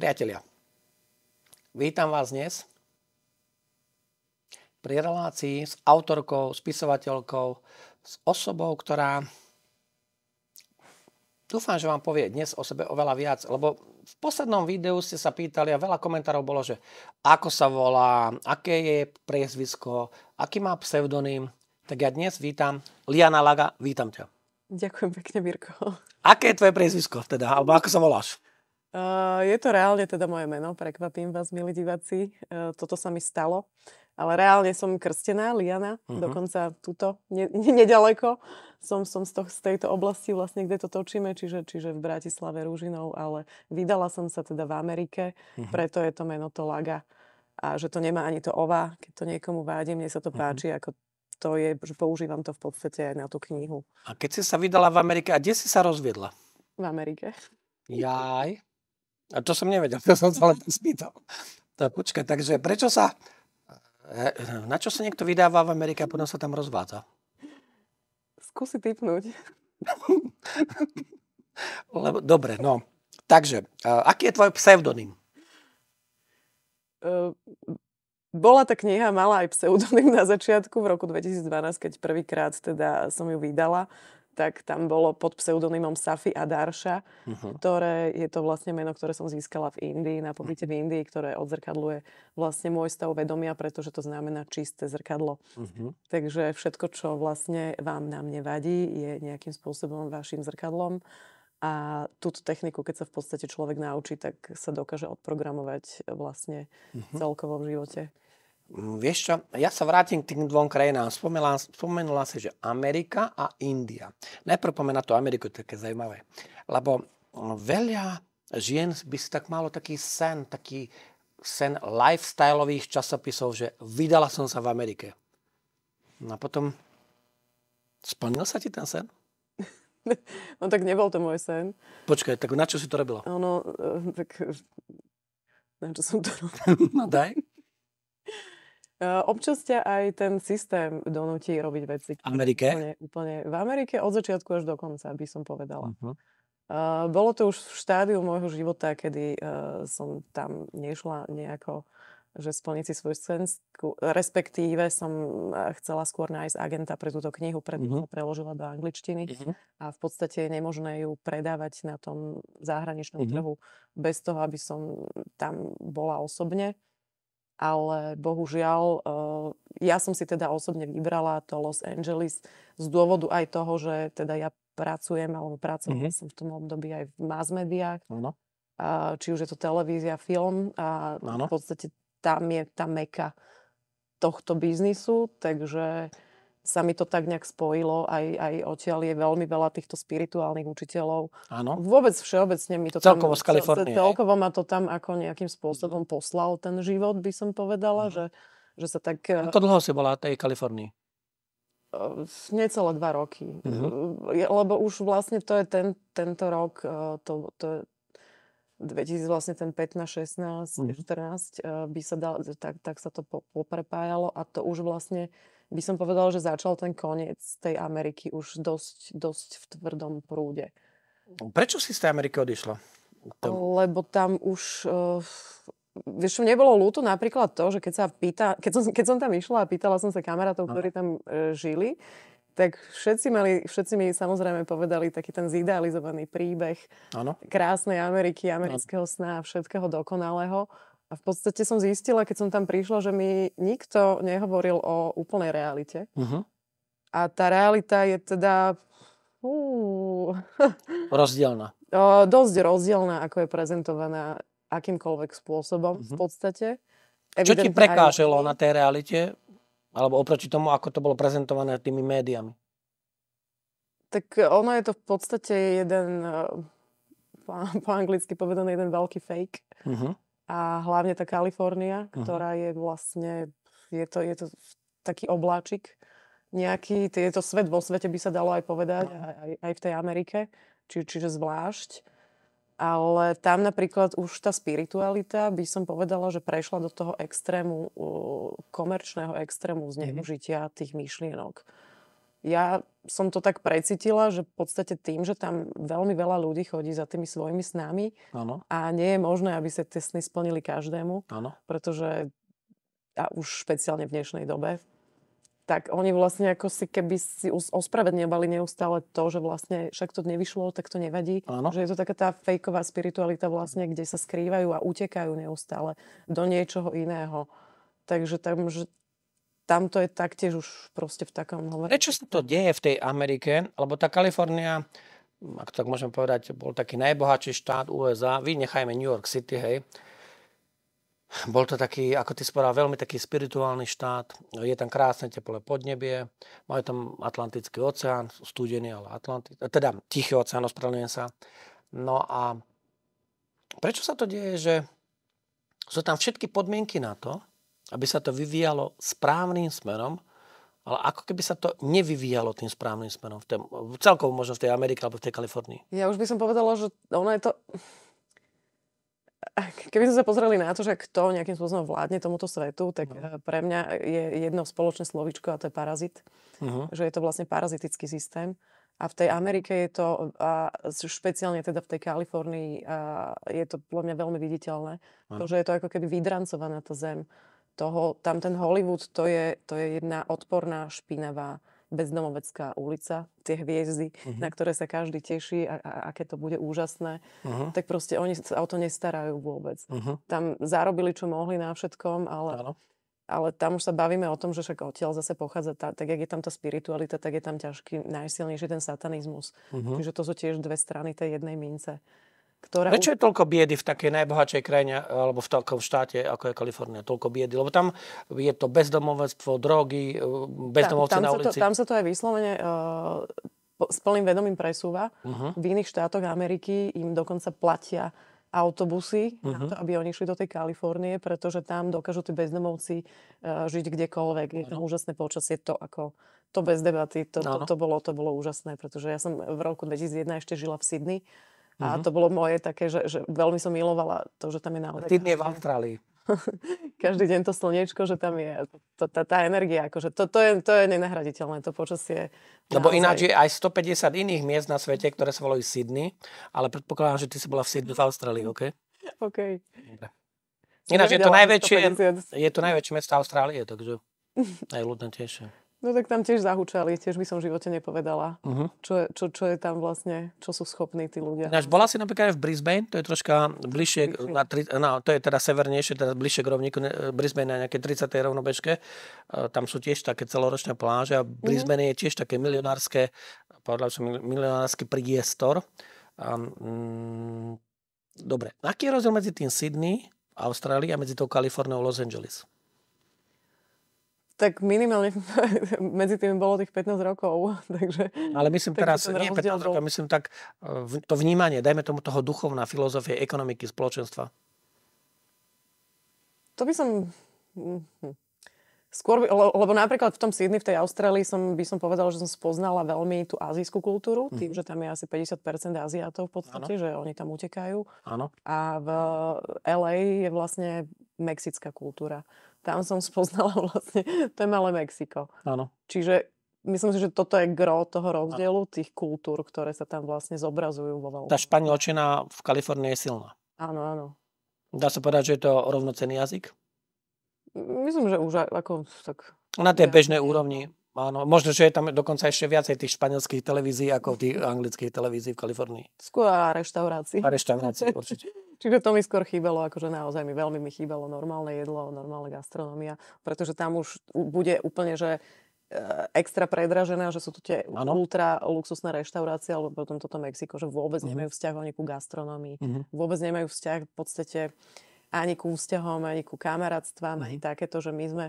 Priatelia, vítam vás dnes pri relácii s autorkou, spisovateľkou, s osobou, ktorá dúfam, že vám povie dnes o sebe oveľa viac, lebo v poslednom videu ste sa pýtali a veľa komentárov bolo, že ako sa volá, aké je priezvisko, aký má pseudonym. Tak ja dnes vítam Liana Laga, vítam ťa. Ďakujem pekne, Mirko. Aké je tvoje priezvisko teda, alebo ako sa voláš? je to reálne teda moje meno, prekvapím vás, milí diváci. Uh, toto sa mi stalo. Ale reálne som krstená, Liana, uh-huh. dokonca tuto, ne, nedaleko. Som, som z, to, z tejto oblasti, vlastne, kde to točíme, čiže, čiže v Bratislave Rúžinou, ale vydala som sa teda v Amerike, uh-huh. preto je to meno Laga. A že to nemá ani to ova, keď to niekomu vádi, mne sa to uh-huh. páči, ako to je, že používam to v podstate aj na tú knihu. A keď si sa vydala v Amerike, a kde si sa rozviedla? V Amerike. Jaj. A to som nevedel, to som sa len spýtal. To, počkaj, takže prečo sa... Na čo sa niekto vydáva v Amerike a potom sa tam rozvádza? Skúsi typnúť. Lebo, dobre, no. Takže, aký je tvoj pseudonym? Ehm, bola tá kniha, mala aj pseudonym na začiatku v roku 2012, keď prvýkrát teda som ju vydala tak tam bolo pod pseudonymom Safi Adarša, uh-huh. ktoré je to vlastne meno, ktoré som získala v Indii, na pobyte v Indii, ktoré odzrkadluje vlastne môj stav vedomia, pretože to znamená čisté zrkadlo. Uh-huh. Takže všetko, čo vlastne vám na mne vadí, je nejakým spôsobom vašim zrkadlom. A túto techniku, keď sa v podstate človek naučí, tak sa dokáže odprogramovať vlastne uh-huh. celkovo v živote. Mm, vieš čo, ja sa vrátim k tým dvom krajinám. Spomenula, spomenula si, že Amerika a India. Najprv pomená to Ameriku, to je také zaujímavé. Lebo mm, veľa žien by si tak malo taký sen, taký sen lifestyleových časopisov, že vydala som sa v Amerike. No a potom splnil sa ti ten sen? No tak nebol to môj sen. Počkaj, tak na čo si to robila? Ono, e, tak na čo som to robila? No daj. Eh, občas ťa aj ten systém donúti robiť veci. V Amerike? Úplne, úplne. V Amerike od začiatku až do konca, by som povedala. Uh-huh. Uh, bolo to už v štádiu môjho života, kedy uh, som tam nešla nejako že splniť si svoju scénskú, respektíve som chcela skôr nájsť agenta pre túto knihu, pre uh-huh. preložila do angličtiny uh-huh. a v podstate je nemožné ju predávať na tom zahraničnom uh-huh. trhu bez toho, aby som tam bola osobne ale bohužiaľ, eh, ja som si teda osobne vybrala to Los Angeles z dôvodu aj toho, že teda ja pracujem, alebo pracovala mm-hmm. som v tom období aj v mass mediách, no. či už je to televízia, film a no. v podstate tam je tá meka tohto biznisu, takže sa mi to tak nejak spojilo. Aj, aj odtiaľ je veľmi veľa týchto spirituálnych učiteľov. Áno. Vôbec všeobecne mi to celkovo tam... Z Kalifornie. Celkovo ma to tam ako nejakým spôsobom poslal ten život, by som povedala, mhm. že, že sa tak... Eh, ako dlho si bola tej Kalifornii? Eh, necelé dva roky. Mm-hmm. Lebo už vlastne to je ten, tento rok, to, to je 2000 vlastne ten 15, 16, mm-hmm. 14 by sa dal, tak, tak sa to poprepájalo a to už vlastne by som povedal, že začal ten koniec tej Ameriky už dosť, dosť v tvrdom prúde. Prečo si z tej Ameriky odišla? To... Lebo tam už... Uh, vieš, nebolo ľúto napríklad to, že keď, sa pýta, keď, som, keď som tam išla a pýtala som sa kamarátov, no. ktorí tam uh, žili, tak všetci, mali, všetci mi samozrejme povedali taký ten zidealizovaný príbeh ano. krásnej Ameriky, amerického ano. sna a všetkého dokonalého. A v podstate som zistila, keď som tam prišla, že mi nikto nehovoril o úplnej realite. Uh-huh. A tá realita je teda... rozdielna. dosť rozdielna, ako je prezentovaná akýmkoľvek spôsobom uh-huh. v mhm. podstate. Evidentne Čo ti prekáželo aj... na tej realite? Alebo oproti tomu, ako to bolo prezentované tými médiami? Tak ono je to v podstate jeden, eh, po anglicky povedané, jeden veľký fake. Uh-huh a hlavne tá Kalifornia, uh-huh. ktorá je vlastne, je to, je to taký obláčik nejaký, je to svet vo svete by sa dalo aj povedať, uh-huh. aj, aj v tej Amerike, či, čiže zvlášť. Ale tam napríklad už tá spiritualita, by som povedala, že prešla do toho extrému, komerčného extrému mhm. zneužitia uh-huh. tých myšlienok ja som to tak precitila, že v podstate tým, že tam veľmi veľa ľudí chodí za tými svojimi snami ano. a nie je možné, aby sa tie sny splnili každému, ano. pretože a už špeciálne v dnešnej dobe, tak oni vlastne ako si keby si ospravedňovali neustále to, že vlastne však to nevyšlo, tak to nevadí. Ano. Že je to taká tá fejková spiritualita vlastne, kde sa skrývajú a utekajú neustále do niečoho iného. Takže tam, že tam to je taktiež už proste v takom hovore. Prečo sa to deje v tej Amerike? Lebo tá Kalifornia, hm, ak to tak môžem povedať, bol taký najbohatší štát USA. nechajme New York City, hej. Bol to taký, ako ty spodal, veľmi taký spirituálny štát. Je tam krásne teplé podnebie, majú tam Atlantický oceán, studený, ale Atlantický, teda Tichý oceán, ospravedlňujem sa. No a prečo sa to deje, že sú tam všetky podmienky na to, aby sa to vyvíjalo správnym smerom, ale ako keby sa to nevyvíjalo tým správnym smerom, v tém, celkovo možno v tej Amerike alebo v tej Kalifornii. Ja už by som povedala, že ono je to... Keby sme sa pozreli na to, že kto nejakým spôsobom vládne tomuto svetu, tak no. Eh, pre mňa je jedno spoločné slovičko a to je parazit. Uh-huh. Že je to vlastne parazitický systém. A v tej Amerike je to, a špeciálne teda v tej Kalifornii, a je to podľa mňa veľmi viditeľné. Ano. To, že je to ako keby vydrancovaná tá zem toho, tam ten Hollywood, to je, to je jedna odporná, špinavá, bezdomovecká ulica, tie hviezdy, uh-huh. na ktoré sa každý teší a, a aké to bude úžasné, uh-huh. tak proste oni sa o to nestarajú vôbec. Uh-huh. Tam zarobili, čo mohli na všetkom, ale, ale tam už sa bavíme o tom, že však odtiaľ zase pochádza, tá, tak jak je tam tá spiritualita, tak je tam ťažký, najsilnejší ten satanizmus. Uh-huh. Čiže to sú tiež dve strany tej jednej mince ktorá... Prečo je toľko biedy v takej najbohatšej krajine alebo v takom štáte, ako je Kalifornia? Toľko biedy, lebo tam je to bezdomovectvo, drogy, e, bezdomovci tam, tam na ulici. To, tam sa to aj vyslovene uh, s plným vedomím presúva. Uh-huh. V iných štátoch Ameriky im dokonca platia autobusy, uh-huh. na mhm. to, aby oni išli do tej Kalifornie, pretože tam dokážu tí bezdomovci uh, žiť kdekoľvek. Je tam úžasné počasie, to ako to bez debaty, to, to, to, to, bolo, to bolo úžasné, pretože ja som v roku 2001 ešte žila v Sydney a mm-hmm. to bolo moje také, že, že veľmi som milovala to, že tam je naozaj... Týdne v Austrálii. Každý deň to slnečko, že tam je to, tá, tá energia, akože to, to, je, to je nenahraditeľné, to počasie. Lebo naozaj... ináč je aj 150 iných miest na svete, ktoré sa volajú Sydney, ale predpokladám, že ty si bola v Sydney v Austrálii, OK? OK. Ináč je to, najväčšie, je to najväčšie mesto Austrálie, takže aj ľudne No tak tam tiež zahučali, tiež by som v živote nepovedala, uh-huh. čo, je, čo, čo je tam vlastne, čo sú schopní tí ľudia. Až bola si napríklad aj v Brisbane, to je troška bližšie, na tri, no, to je teda severnejšie, teda bližšie k rovníku, Brisbane na nejaké 30. rovnobežke, e, tam sú tiež také celoročné pláže a Brisbane uh-huh. je tiež také milionárske, povedal som, milionársky priestor. Um, dobre, aký je rozdiel medzi tým Sydney, Austrálii a medzi tou Kaliforniou Los Angeles? Tak minimálne medzi tým bolo tých 15 rokov. Takže, Ale myslím teraz, nie 15 rokov, myslím tak eh, to vnímanie, dajme tomu toho duchovná filozofie, ekonomiky, spoločenstva. To by som... Hm, hm. Skôr, lebo napríklad v tom Sydney, v tej Austrálii som, by som povedal, že som spoznala veľmi tú azijskú kultúru, mhm. tým, mm. že tam je asi 50% Aziatov v podstate, ano. že oni tam utekajú. Ano. A v LA je vlastne mexická kultúra tam som spoznala vlastne to je malé Mexiko. Áno. Čiže myslím si, že toto je gro toho rozdielu ano. tých kultúr, ktoré sa tam vlastne zobrazujú vo veľkom. Tá španielčina v Kalifornii je silná. Áno, áno. Dá sa povedať, že je to rovnocený jazyk? Myslím, že už ako tak... Na tej bežnej úrovni. Áno, možno, že je tam dokonca ešte viacej tých španielských televízií ako tých anglických televízií v Kalifornii. Skôr a reštaurácií. A reštaurácií, určite. Čiže to mi skôr chýbalo, akože naozaj mi veľmi mi chýbalo normálne jedlo, normálna gastronomia, pretože tam už bude úplne, že eh, extra predražené, že sú tu tie ano. ultra luxusné reštaurácie, alebo potom toto Mexiko, že vôbec mhm. nemajú vzťah ani ku gastronomii, mm. vôbec nemajú vzťah v podstate ani ku vzťahom, ani ku kamarátstvám, mm. ani mhm. takéto, že my sme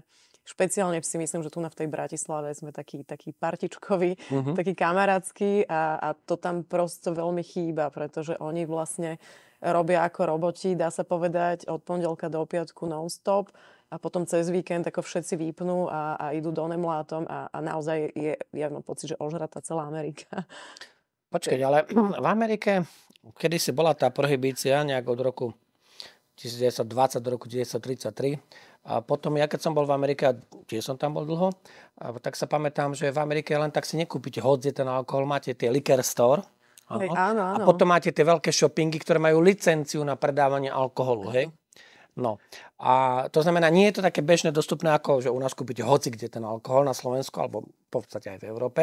špeciálne si myslím, že tu na v tej Bratislave sme takí, taký partičkoví, mm-hmm. takí kamarátsky a, a to tam prosto veľmi chýba, pretože oni vlastne uh, robia ako roboti, dá sa povedať, od pondelka do piatku non-stop a potom cez víkend ako všetci vypnú a, a idú do nemlátom a, a naozaj je, ja mám pocit, že ožratá celá Amerika. Počkej ale v Amerike kedy si bola tá prohibícia nejak od roku 1920 do roku 1933 a potom ja keď som bol v Amerike, tiež som tam bol dlho, tak sa pamätám, že v Amerike len tak si nekúpite hodzie ten alkohol, máte tie liquor store, Hej, áno, áno. A potom máte tie veľké shoppingy, ktoré majú licenciu na predávanie alkoholu. Hej? No a to znamená, nie je to také bežne dostupné, ako že u nás kúpite hoci kde ten alkohol na Slovensku, alebo v podstate aj v Európe.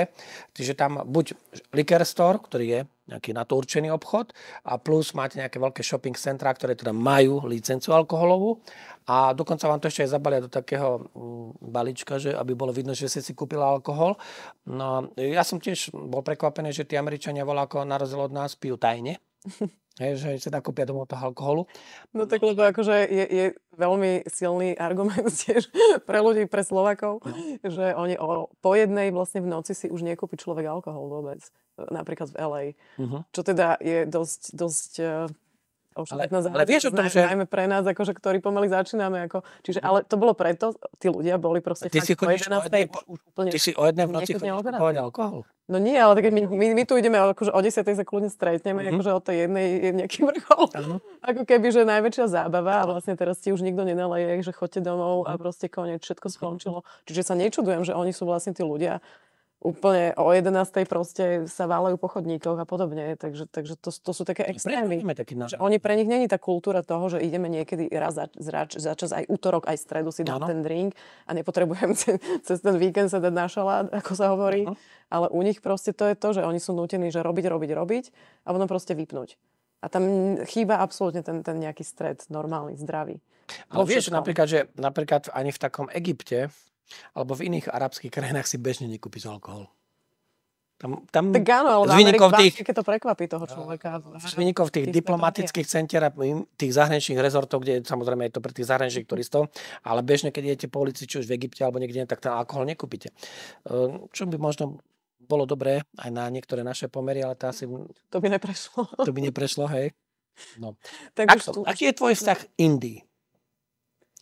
Čiže tam buď liquor store, ktorý je nejaký na to určený obchod a plus máte nejaké veľké shopping centra, ktoré teda majú licenciu alkoholovú a dokonca vám to ešte aj zabalia do takého mm, balíčka, že aby bolo vidno, že si si kúpila alkohol. No ja som tiež bol prekvapený, že tí Američania voľako na rozdiel od nás pijú tajne. Hej, že sa nakúpia domov toho alkoholu. No tak lebo akože je, je veľmi silný argument tiež pre ľudí, pre Slovakov, no. že oni o, po jednej vlastne v noci si už nekúpi človek alkohol vôbec. Napríklad v LA. Uh-huh. Mhm. Čo teda je dosť, dosť eh, to už ale, ale vieš o tom, že... Najmä pre nás, akože, ktorí pomaly začíname. Ako, čiže, ale to bolo preto, tí ľudia boli proste ty fakt si o 11. O už úplne, ty si o jednej v noci chodíš alkohol. No nie, ale tak my, my, my tu ideme akože o 10. sa kľudne stretneme, mm-hmm. akože o tej jednej je nejaký vrchol. Ano. Ako keby, že najväčšia zábava a vlastne teraz ti už nikto nenaleje, že chodte domov a mhm. proste koniec, všetko skončilo. Čiže sa nečudujem, že oni sú vlastne tí ľudia, úplne o 11. proste sa válajú po chodníkoch a podobne. Takže, takže to, to sú také extrémy. Taký Že Oni pre nich není tá kultúra toho, že ideme niekedy raz za, za, za čas aj útorok, aj stredu si dať ten drink a nepotrebujem ce, cez ten víkend sa dať na šalát, ako sa hovorí. Ano. Ale u nich proste to je to, že oni sú nutení, že robiť, robiť, robiť a potom proste vypnúť. A tam chýba absolútne ten, ten nejaký stred normálny, zdravý. Ale vieš, napríklad, že napríklad ani v takom Egypte, alebo v iných arabských krajinách si bežne nekúpiš alkohol. Tam, tam tak áno, ale z výnikov tých, vlastne, to prekvapí toho no, človeka. Z výnikov tých, tých diplomatických centier a tých zahraničných rezortov, kde samozrejme je to pre tých zahraničných mhm. turistov, ale bežne, keď idete po ulici, či už v Egypte alebo niekde, tak ten alkohol nekúpite. Ehm, čo by možno bolo dobré aj na niektoré naše pomery, ale to asi... To by neprešlo. To by neprešlo, hej. No. Tak Akto, tu... Aký je tvoj vzťah Indii?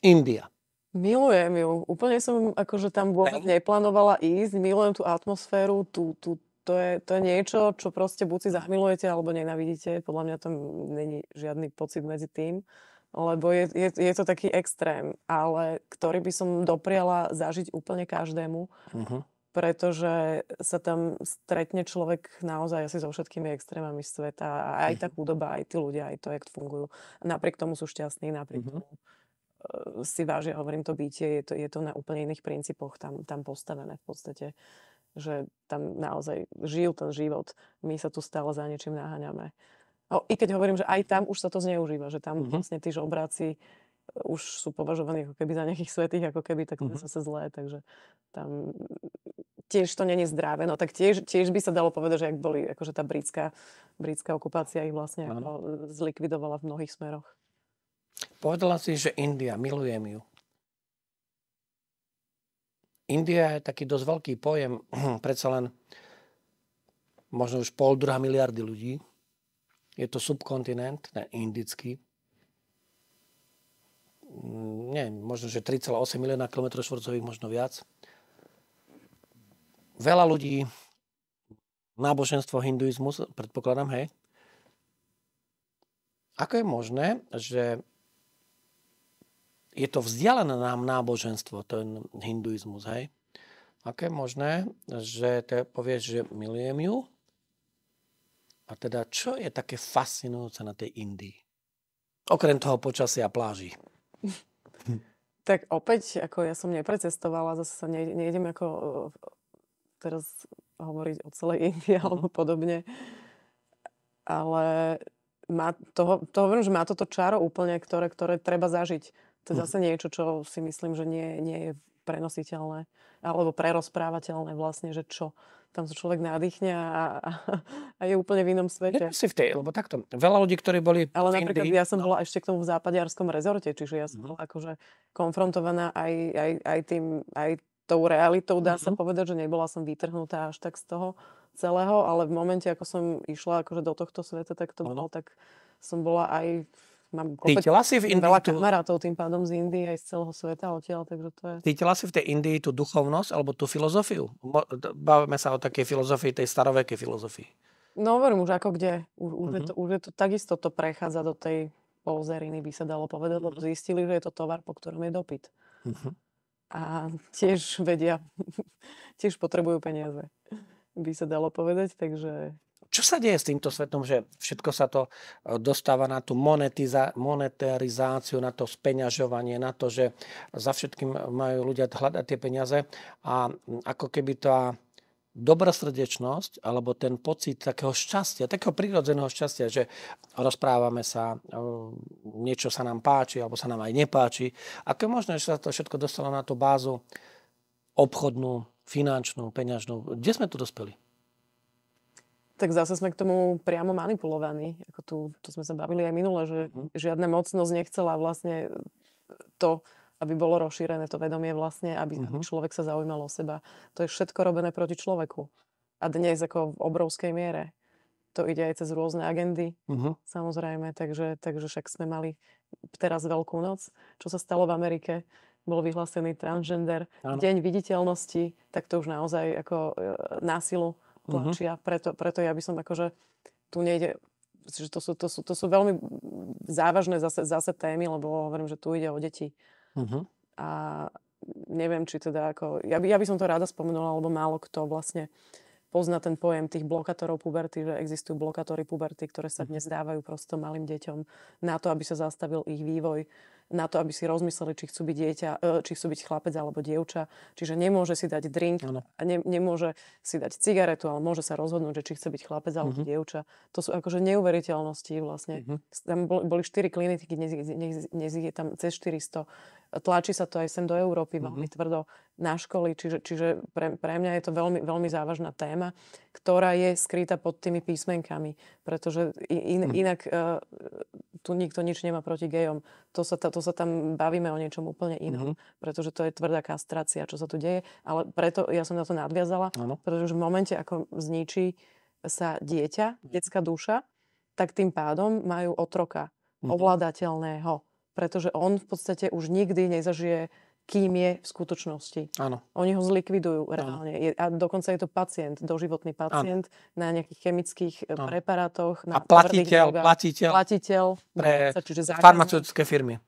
India. Milujem ju. Úplne som akože tam vôbec neplánovala ísť. Milujem tú atmosféru, tú, tú, to, je, to je niečo, čo proste buď si zahmilujete alebo nenávidíte. Podľa mňa tam není žiadny pocit medzi tým, lebo je, je, je to taký extrém, ale ktorý by som dopriala zažiť úplne každému. Uh-huh pretože sa tam stretne človek naozaj asi so všetkými extrémami sveta a aj tá mhm. chudoba, aj tí ľudia, aj to, jak fungujú. Napriek tomu sú šťastní, napriek uh-huh. tomu E, si vážia, hovorím, to bytie, je to, je to na úplne iných princípoch tam, tam postavené v podstate, že tam naozaj žijú ten život, my sa tu stále za niečím naháňame. No, I keď hovorím, že aj tam už sa to zneužíva, že tam mm-hmm. vlastne tí žobráci e, už sú považovaní ako keby za nejakých svetých, ako keby, tak to mm-hmm. je mhm. zase zlé, takže tam tiež to není zdravé. No tak tiež, tiež by sa dalo povedať, že ak boli, akože tá britská, britská okupácia ich vlastne ako zlikvidovala v mnohých smeroch. Povedala si, že India, milujem ju. India je taký dosť veľký pojem, predsa len možno už pol druhá miliardy ľudí. Je to subkontinent, ne, indický. Mm, nie, možno, že 3,8 milióna km štvorcových, možno viac. Veľa ľudí, náboženstvo hinduizmus, predpokladám, hej. Ako je možné, že je to vzdialené nám náboženstvo, ten hinduizmus, hej. Aké je možné, že te povieš, že milujem ju? A teda, čo je také fascinujúce na tej Indii? Okrem toho počasia a pláži. Tak opäť, ako ja som neprecestovala, zase sa ne, nejdem ako e, teraz hovoriť o celej Indii alebo podobne. Ale má toho, to hovorím, že má toto čaro úplne, ktoré, ktoré treba zažiť. To je hm. zase niečo, čo si myslím, že nie, nie je prenositeľné alebo prerozprávateľné vlastne, že čo tam sa človek nádychne a, a, a je úplne v inom svete. Ja si v tej, lebo takto, veľa ľudí, ktorí boli Ale napríklad Indii... ja som no. bola ešte k tomu v západiarskom rezorte, čiže ja som bola mhm. akože konfrontovaná aj, aj, aj tým, aj tou realitou, dá uh-huh. sa mhm. povedať, že nebola som vytrhnutá až tak z toho celého, ale v momente, ako som išla akože do tohto sveta, tak to bolo, tak som bola aj v mám Cítila si v Indii veľa tú... kamarátov tým pádom z Indie aj z celého sveta odtiaľ, takže to je... Cítila si v tej Indii tú duchovnosť alebo tú filozofiu? Bavíme sa o takej filozofii, tej starovekej filozofii. No hovorím už ako kde. Už, už, mm-hmm. je mhm. to, už je to takisto to prechádza do tej polzeriny, by sa dalo povedať, lebo zistili, že je to tovar, po ktorom je dopyt. Mm-hmm. A tiež vedia, tiež potrebujú peniaze, by sa dalo povedať, takže čo sa deje s týmto svetom, že všetko sa to e, dostáva na tú monetiza- monetarizáciu, na to speňažovanie, na to, že za všetkým majú ľudia hľadať tie peniaze a ako keby tá dobrosrdečnosť alebo ten pocit takého šťastia, takého prírodzeného šťastia, že rozprávame sa, e, niečo sa nám páči alebo sa nám aj nepáči. Ako je možné, že sa to všetko dostalo na tú bázu obchodnú, finančnú, peňažnú? Kde sme tu dospeli? Tak zase sme k tomu priamo manipulovaní. Ako tu, tu sme sa bavili aj minule, že mhm. žiadna mocnosť nechcela vlastne e, to, aby bolo rozšírené to vedomie vlastne, aby, uh-huh. Mhm. aby človek sa zaujímal o seba. To je všetko robené proti človeku. A dnes ako v obrovskej miere. To ide aj cez rôzne agendy, uh-huh. samozrejme. Takže, takže však sme mali teraz Veľkú noc, čo sa stalo v Amerike. Bol vyhlásený transgender, ano. deň viditeľnosti, tak to už naozaj ako e, násilu Mm-hmm. tlačia. Uh-huh. Preto, preto ja by som akože tu nejde že to sú, to sú, to sú veľmi závažné zase, zase témy, lebo hovorím, že tu ide o deti. Uh-huh. A neviem, či teda ako... Ja by, ja by som to rada spomenula, lebo málo kto vlastne pozná ten pojem tých blokátorov puberty, že existujú blokátory puberty, ktoré sa mm-hmm. dnes dávajú prosto malým deťom na to, aby sa zastavil ich vývoj na to, aby si rozmysleli, či chcú byť dieťa, či chcú byť chlapec alebo dievča. Čiže nemôže si dať drink, ano. ne, nemôže si dať cigaretu, ale môže sa rozhodnúť, že či chce byť chlapec alebo uh-huh. dievča. To sú akože neuveriteľnosti vlastne. Uh-huh. Tam boli, boli 4 kliniky, dnes, dnes, dnes je tam cez 400 Tlačí sa to aj sem do Európy mm-hmm. veľmi mhm. tvrdo na školy, čiže, čiže pre, pre mňa je to veľmi, veľmi závažná téma, ktorá je skrytá pod tými písmenkami, pretože in, mhm. inak uh, tu nikto nič nemá proti gejom. To sa, to sa tam bavíme o niečom úplne inom, mm-hmm. pretože to je tvrdá kastrácia, čo sa tu deje, ale preto ja som na to nadviazala, ano. pretože v momente, ako zničí sa dieťa, detská duša, tak tým pádom majú otroka, mm-hmm. ovládateľného pretože on v podstate už nikdy nezažije kým je v skutočnosti. Áno. Oni ho zlikvidujú reálne. Je, a dokonca je to pacient, doživotný pacient ano. na nejakých chemických ano. E, preparátoch. Na a platiteľ, platiteľ, platiteľ pre no, čiže farmaceutické firmy.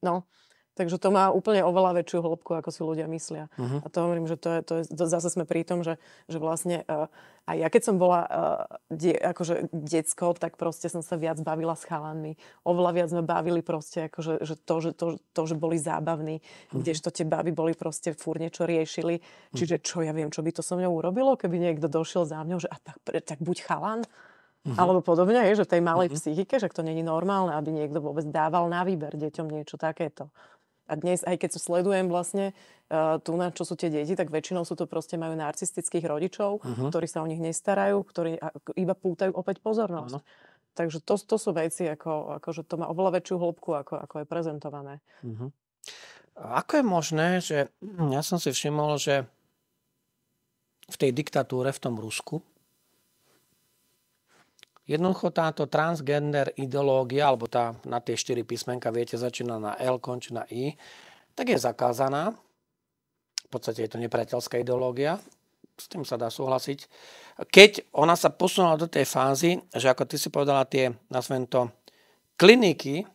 No, Takže to má úplne oveľa väčšiu hĺbku, ako si ľudia myslia. Uh-huh. A to hovorím, že to je, to je, to zase sme pri tom, že, že vlastne uh, e, aj ja keď som bola uh, die, akože decko, tak proste som sa viac bavila s chalanmi. Oveľa viac sme bavili proste, akože, že to, že, to, to, že boli zábavní, uh-huh. kdežto tie baby boli proste fúr niečo riešili. Uh-huh. Čiže čo ja viem, čo by to so mňou urobilo, keby niekto došiel za mňou, že a tak, tak buď chalan. Uh-huh. Alebo podobne, je, že v tej malej uh-huh. psychike, že to není normálne, aby niekto vôbec dával na výber deťom niečo takéto. A dnes, aj keď sledujem vlastne uh, tu na čo sú tie deti, tak väčšinou sú to proste majú narcistických rodičov, uh-huh. ktorí sa o nich nestarajú, ktorí iba pútajú opäť pozornosť. Uh-huh. Takže to, to sú veci, ako, že to má oveľa väčšiu hĺbku, ako, ako je prezentované. Uh-huh. Ako je možné, že ja som si všimol, že v tej diktatúre, v tom Rusku, Jednoducho táto transgender ideológia, alebo tá na tie štyri písmenka, viete, začína na L, končí na I, tak je zakázaná. V podstate je to nepriateľská ideológia. S tým sa dá súhlasiť. Keď ona sa posunula do tej fázy, že ako ty si povedala tie, nazvem to, kliniky,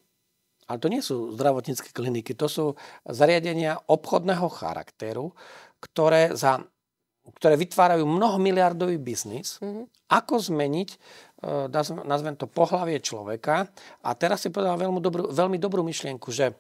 ale to nie sú zdravotnícke kliniky, to sú zariadenia obchodného charakteru, ktoré za ktoré vytvárajú mnohomiliardový biznis, mm-hmm. ako zmeniť, eh, nazvem to, pohlavie človeka. A teraz si povedal veľmi dobrú, veľmi dobrú myšlienku, že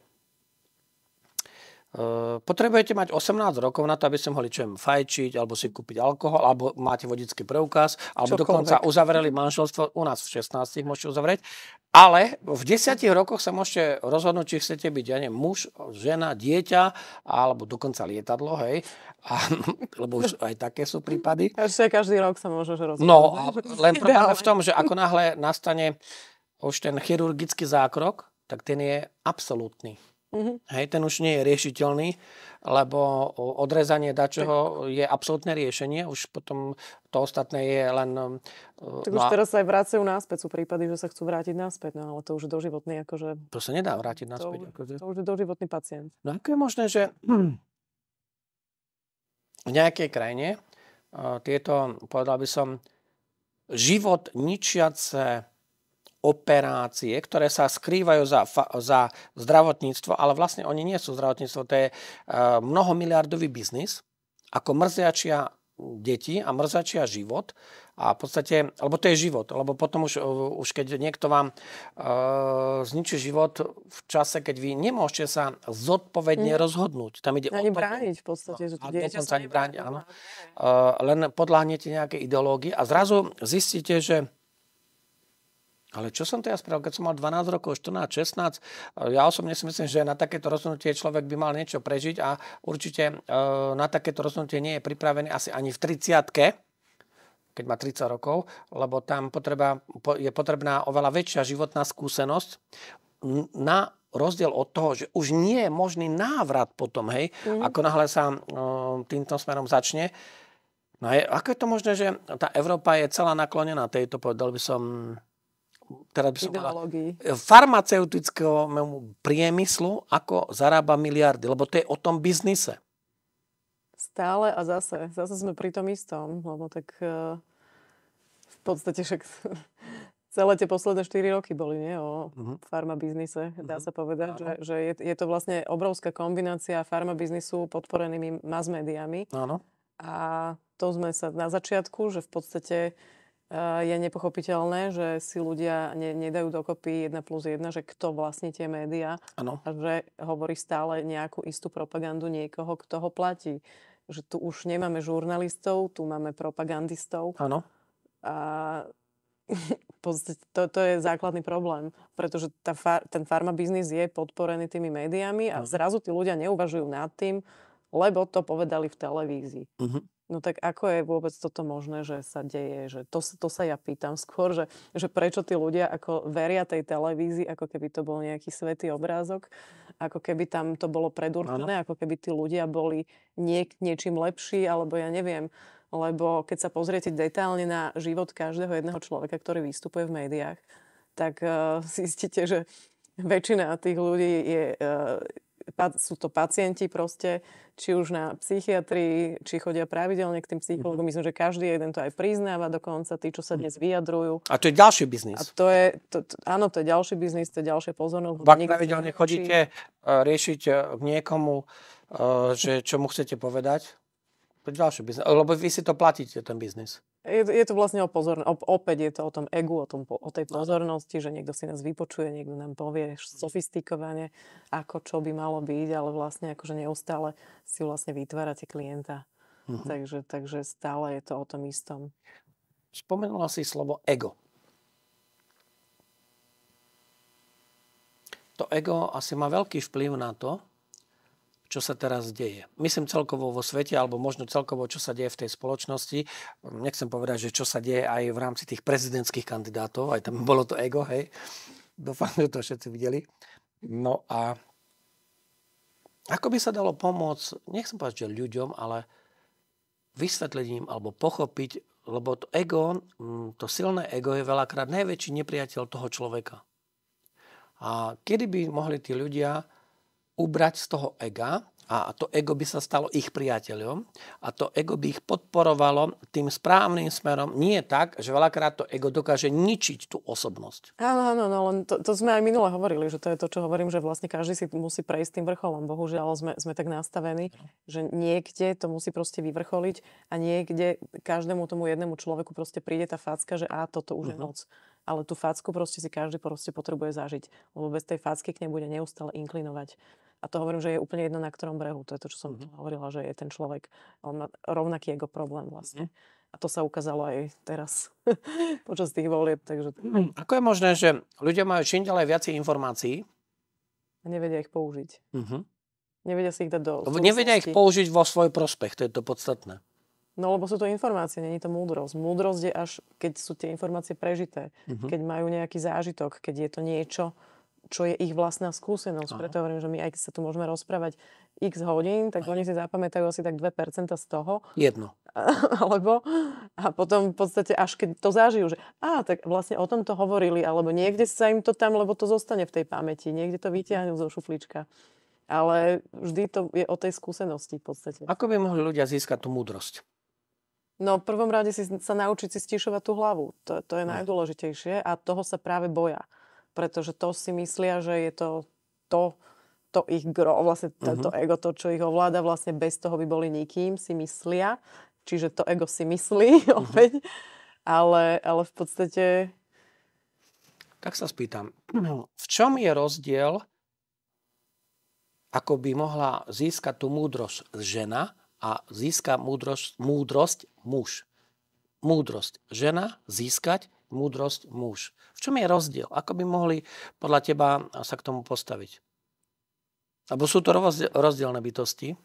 Ehm, potrebujete mať 18 rokov na to, aby ste mohli čo fajčiť, alebo si kúpiť alkohol, alebo máte vodický preukaz, alebo Čokoľvek. dokonca uzavreli manželstvo, u nás v 16 môžete uzavrieť. Ale v 10 rokoch sa môžete rozhodnúť, či chcete byť, ja neviem, muž, žena, dieťa, alebo dokonca lietadlo, hej. A, lebo už aj také sú prípady. Ešte každý rok sa môžeš rozhodnúť. No, len problém v tom, že ako náhle nastane už ten chirurgický zákrok, tak ten je absolútny. Mm-hmm. Hej, ten už nie je riešiteľný, lebo odrezanie dačoho je absolútne riešenie, už potom to ostatné je len... Um, tak no už a... teraz sa aj vracajú náspäť, sú prípady, že sa chcú vrátiť náspäť, no ale to už je doživotný akože... To sa nedá vrátiť náspäť. To, akože... to už je doživotný pacient. No ako je možné, že hm, v nejakej krajine uh, tieto, povedal by som, život ničiace operácie, ktoré sa skrývajú za, za zdravotníctvo, ale vlastne oni nie sú zdravotníctvo, to je e, mnohomiliardový biznis, ako mrziačia deti a mrzačia život a v podstate, alebo to je život, lebo potom už, e, už keď niekto vám e, zničí život v čase, keď vy nemôžete sa zodpovedne mm. rozhodnúť. Tam ide ani brániť v podstate. No, že a dokonca ani brániť, áno. E, len podľahnete nejaké ideológie a zrazu zistíte, že ale čo som to ja spravil, keď som mal 12 rokov, 14, 16, eh, ja osobne si myslím, že na takéto rozhodnutie človek by mal niečo prežiť a určite eh, na takéto rozhodnutie nie je pripravený asi ani v 30 keď má 30 rokov, lebo tam potreba, je potrebná oveľa väčšia životná skúsenosť na rozdiel od toho, že už nie je možný návrat potom, hej, mm. ako náhle sa eh, týmto smerom začne, No je, ako je to možné, že tá Európa je celá naklonená tejto, povedal by som, teraz by som mala, e, farmaceutického priemyslu, ako zarába miliardy, lebo to je o tom biznise. Stále a zase. Zase sme pri tom istom, lebo tak uh, v podstate však celé tie posledné 4 roky boli nie, o uh-huh. farmabiznise, dá mhm. sa povedať, uh-huh. že, že je, je to vlastne obrovská kombinácia farmabiznisu podporenými mass mediami. Áno. Uh-huh. A to sme sa na začiatku, že v podstate uh, Eh, je nepochopiteľné, že si ľudia ne, nedajú dokopy 1 plus 1, že kto vlastní tie médiá ano. a že hovorí stále nejakú istú propagandu niekoho, kto ho platí. Že tu už nemáme žurnalistov, tu máme propagandistov. Áno. A to, to je základný problém, pretože tá far, ten farmabiznis je podporený tými médiami a zrazu tí ľudia neuvažujú nad tým, lebo to povedali v televízii. Uh-huh. No tak ako je vôbec toto možné, že sa deje? Že to, to sa ja pýtam skôr, že, že prečo tí ľudia ako veria tej televízii, ako keby to bol nejaký svetý obrázok, ako keby tam to bolo predurčené, ako keby tí ľudia boli nie, niečím lepší, alebo ja neviem. Lebo keď sa pozriete detailne na život každého jedného človeka, ktorý vystupuje v médiách, tak uh, zistíte, že väčšina tých ľudí je... Uh, sú to pacienti proste, či už na psychiatrii, či chodia pravidelne k tým psychologom. Mhm. Myslím, že každý jeden to aj priznáva, dokonca tí, čo sa mhm. dnes vyjadrujú. A to je ďalší biznis. A to je, to, to, áno, to je ďalší biznis, to je ďalšia pozornosť. Ak pravidelne chodíte e, riešiť riešiť niekomu, e, že čo mu chcete povedať, to je ďalší biznis. Lebo vy si to platíte, ten biznis. Je, je to vlastne o pozornosti. Opäť je to o tom egu, o, tom, o tej pozornosti, že niekto si nás vypočuje, niekto nám povie sofistikovane, ako čo by malo byť, ale vlastne akože neustále si vlastne vytvárate klienta. Uh-huh. Takže, takže stále je to o tom istom. Spomenula si slovo ego. To ego asi má veľký vplyv na to, čo sa teraz deje. Myslím celkovo vo svete, alebo možno celkovo, čo sa deje v tej spoločnosti. Nechcem povedať, že čo sa deje aj v rámci tých prezidentských kandidátov, aj tam bolo to ego, hej. Dúfam, že to všetci videli. No a ako by sa dalo pomôcť, nechcem povedať, že ľuďom, ale vysvetlením alebo pochopiť, lebo to ego, mm, to silné ego je veľakrát najväčší nepriateľ toho človeka. A kedy by mohli tí ľudia ubrať z toho ega a to ego by sa stalo ich priateľom a to ego by ich podporovalo tým správnym smerom. Nie je tak, že veľakrát to ego dokáže ničiť tú osobnosť. Áno, áno, no, len to, to sme aj minule hovorili, že to je to, čo hovorím, že vlastne každý si musí prejsť tým vrcholom. Bohužiaľ sme, sme tak nastavení, že niekde to musí proste vyvrcholiť a niekde každému tomu jednému človeku proste príde tá facka, že a toto už uh-huh. je mhm. noc ale tú facku proste si každý proste potrebuje zažiť, lebo bez tej facky k nej bude neustále inklinovať. A to hovorím, že je úplne jedno, na ktorom brehu. To je to, čo som mm-hmm. hovorila, že je ten človek, on má rovnaký jeho problém vlastne. Mm-hmm. A to sa ukázalo aj teraz počas tých volieb. Takže... Mm, ako je možné, že ľudia majú čím ďalej viacej informácií a nevedia ich použiť? Mm-hmm. Nevedia si ich dať do... Súvislosti. nevedia ich použiť vo svoj prospech, to je to podstatné. No lebo sú to informácie, není to múdrosť. Múdrosť je až, keď sú tie informácie prežité, mm-hmm. keď majú nejaký zážitok, keď je to niečo, čo je ich vlastná skúsenosť. Aha. Preto hovorím, že my aj keď sa tu môžeme rozprávať x hodín, tak Aha. oni si zapamätajú asi tak 2% z toho. Jedno. Alebo a potom v podstate až keď to zažijú, že a tak vlastne o tom to hovorili, alebo niekde sa im to tam, lebo to zostane v tej pamäti, niekde to vytiahnu zo šuflička. Ale vždy to je o tej skúsenosti v podstate. Ako by mohli ľudia získať tú múdrosť? No v prvom rade si, sa naučiť si stíšovať tú hlavu. To, to je no. najdôležitejšie a toho sa práve boja pretože to si myslia, že je to to, to ich gro, vlastne to, uh-huh. to mhm. ego, to, čo ich ovláda, vlastne bez toho by boli nikým, si myslia. Čiže to ego si myslí uh-huh. opäť. Ale, ale v podstate... Tak sa spýtam, v čom je rozdiel, ako by mohla získať tú múdrosť žena a získa múdrosť, múdrosť muž? Múdrosť žena získať múdrosť muž. V čom je rozdiel? Ako by mohli podľa teba sa k tomu postaviť? Alebo sú to rozdielne bytosti.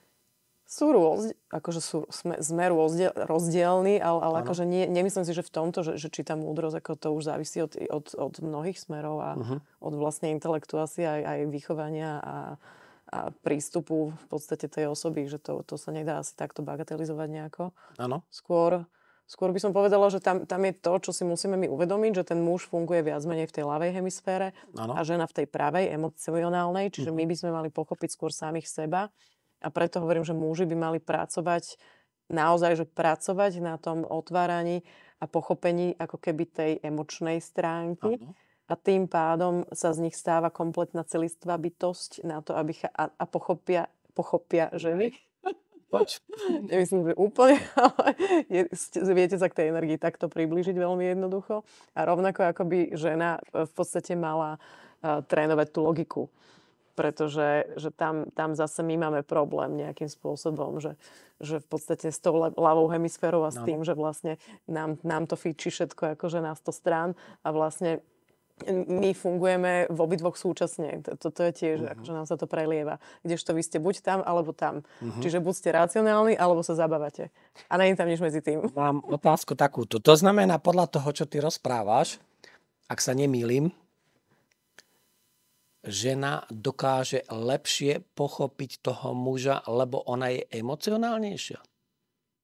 Sú rôzne, akože sú, sme, sme rôzde, rozdielni, ale, ale akože nie, nemyslím si, že v tomto, že, že či tá múdrosť, ako to už závisí od, od, od mnohých smerov a uh-huh. od vlastne intelektu asi aj, aj vychovania a, a prístupu v podstate tej osoby, že to, to sa nedá asi takto bagatelizovať nejako. Áno. Skôr Skôr by som povedala, že tam, tam je to, čo si musíme my uvedomiť, že ten muž funguje viac menej v tej ľavej hemisfére ano. a žena v tej pravej, emocionálnej, čiže my by sme mali pochopiť skôr samých seba. A preto hovorím, že muži by mali pracovať, naozaj, že pracovať na tom otváraní a pochopení ako keby tej emočnej stránky. Ano. A tým pádom sa z nich stáva kompletná celistvá bytosť na to, aby ch- a, a pochopia, pochopia ženy. Poč. Nemyslím, že úplne, ale je, viete sa k tej energii takto priblížiť veľmi jednoducho. A rovnako ako by žena e, v podstate mala uh, trénovať tú logiku. Pretože že tam, tam zase my máme problém nejakým spôsobom, že, že v podstate s tou ľavou hemisférou a s no. tým, že vlastne nám, nám to fíči všetko akože na 100 strán a vlastne my fungujeme v obidvoch súčasne. Toto je tiež, uh-huh. akože nám sa to prelieva. Kdežto vy ste buď tam, alebo tam. Uh-huh. Čiže buď ste racionálni, alebo sa zabávate. A není tam nič medzi tým. Mám otázku takúto. To znamená, podľa toho, čo ty rozprávaš, ak sa nemýlim, žena dokáže lepšie pochopiť toho muža, lebo ona je emocionálnejšia?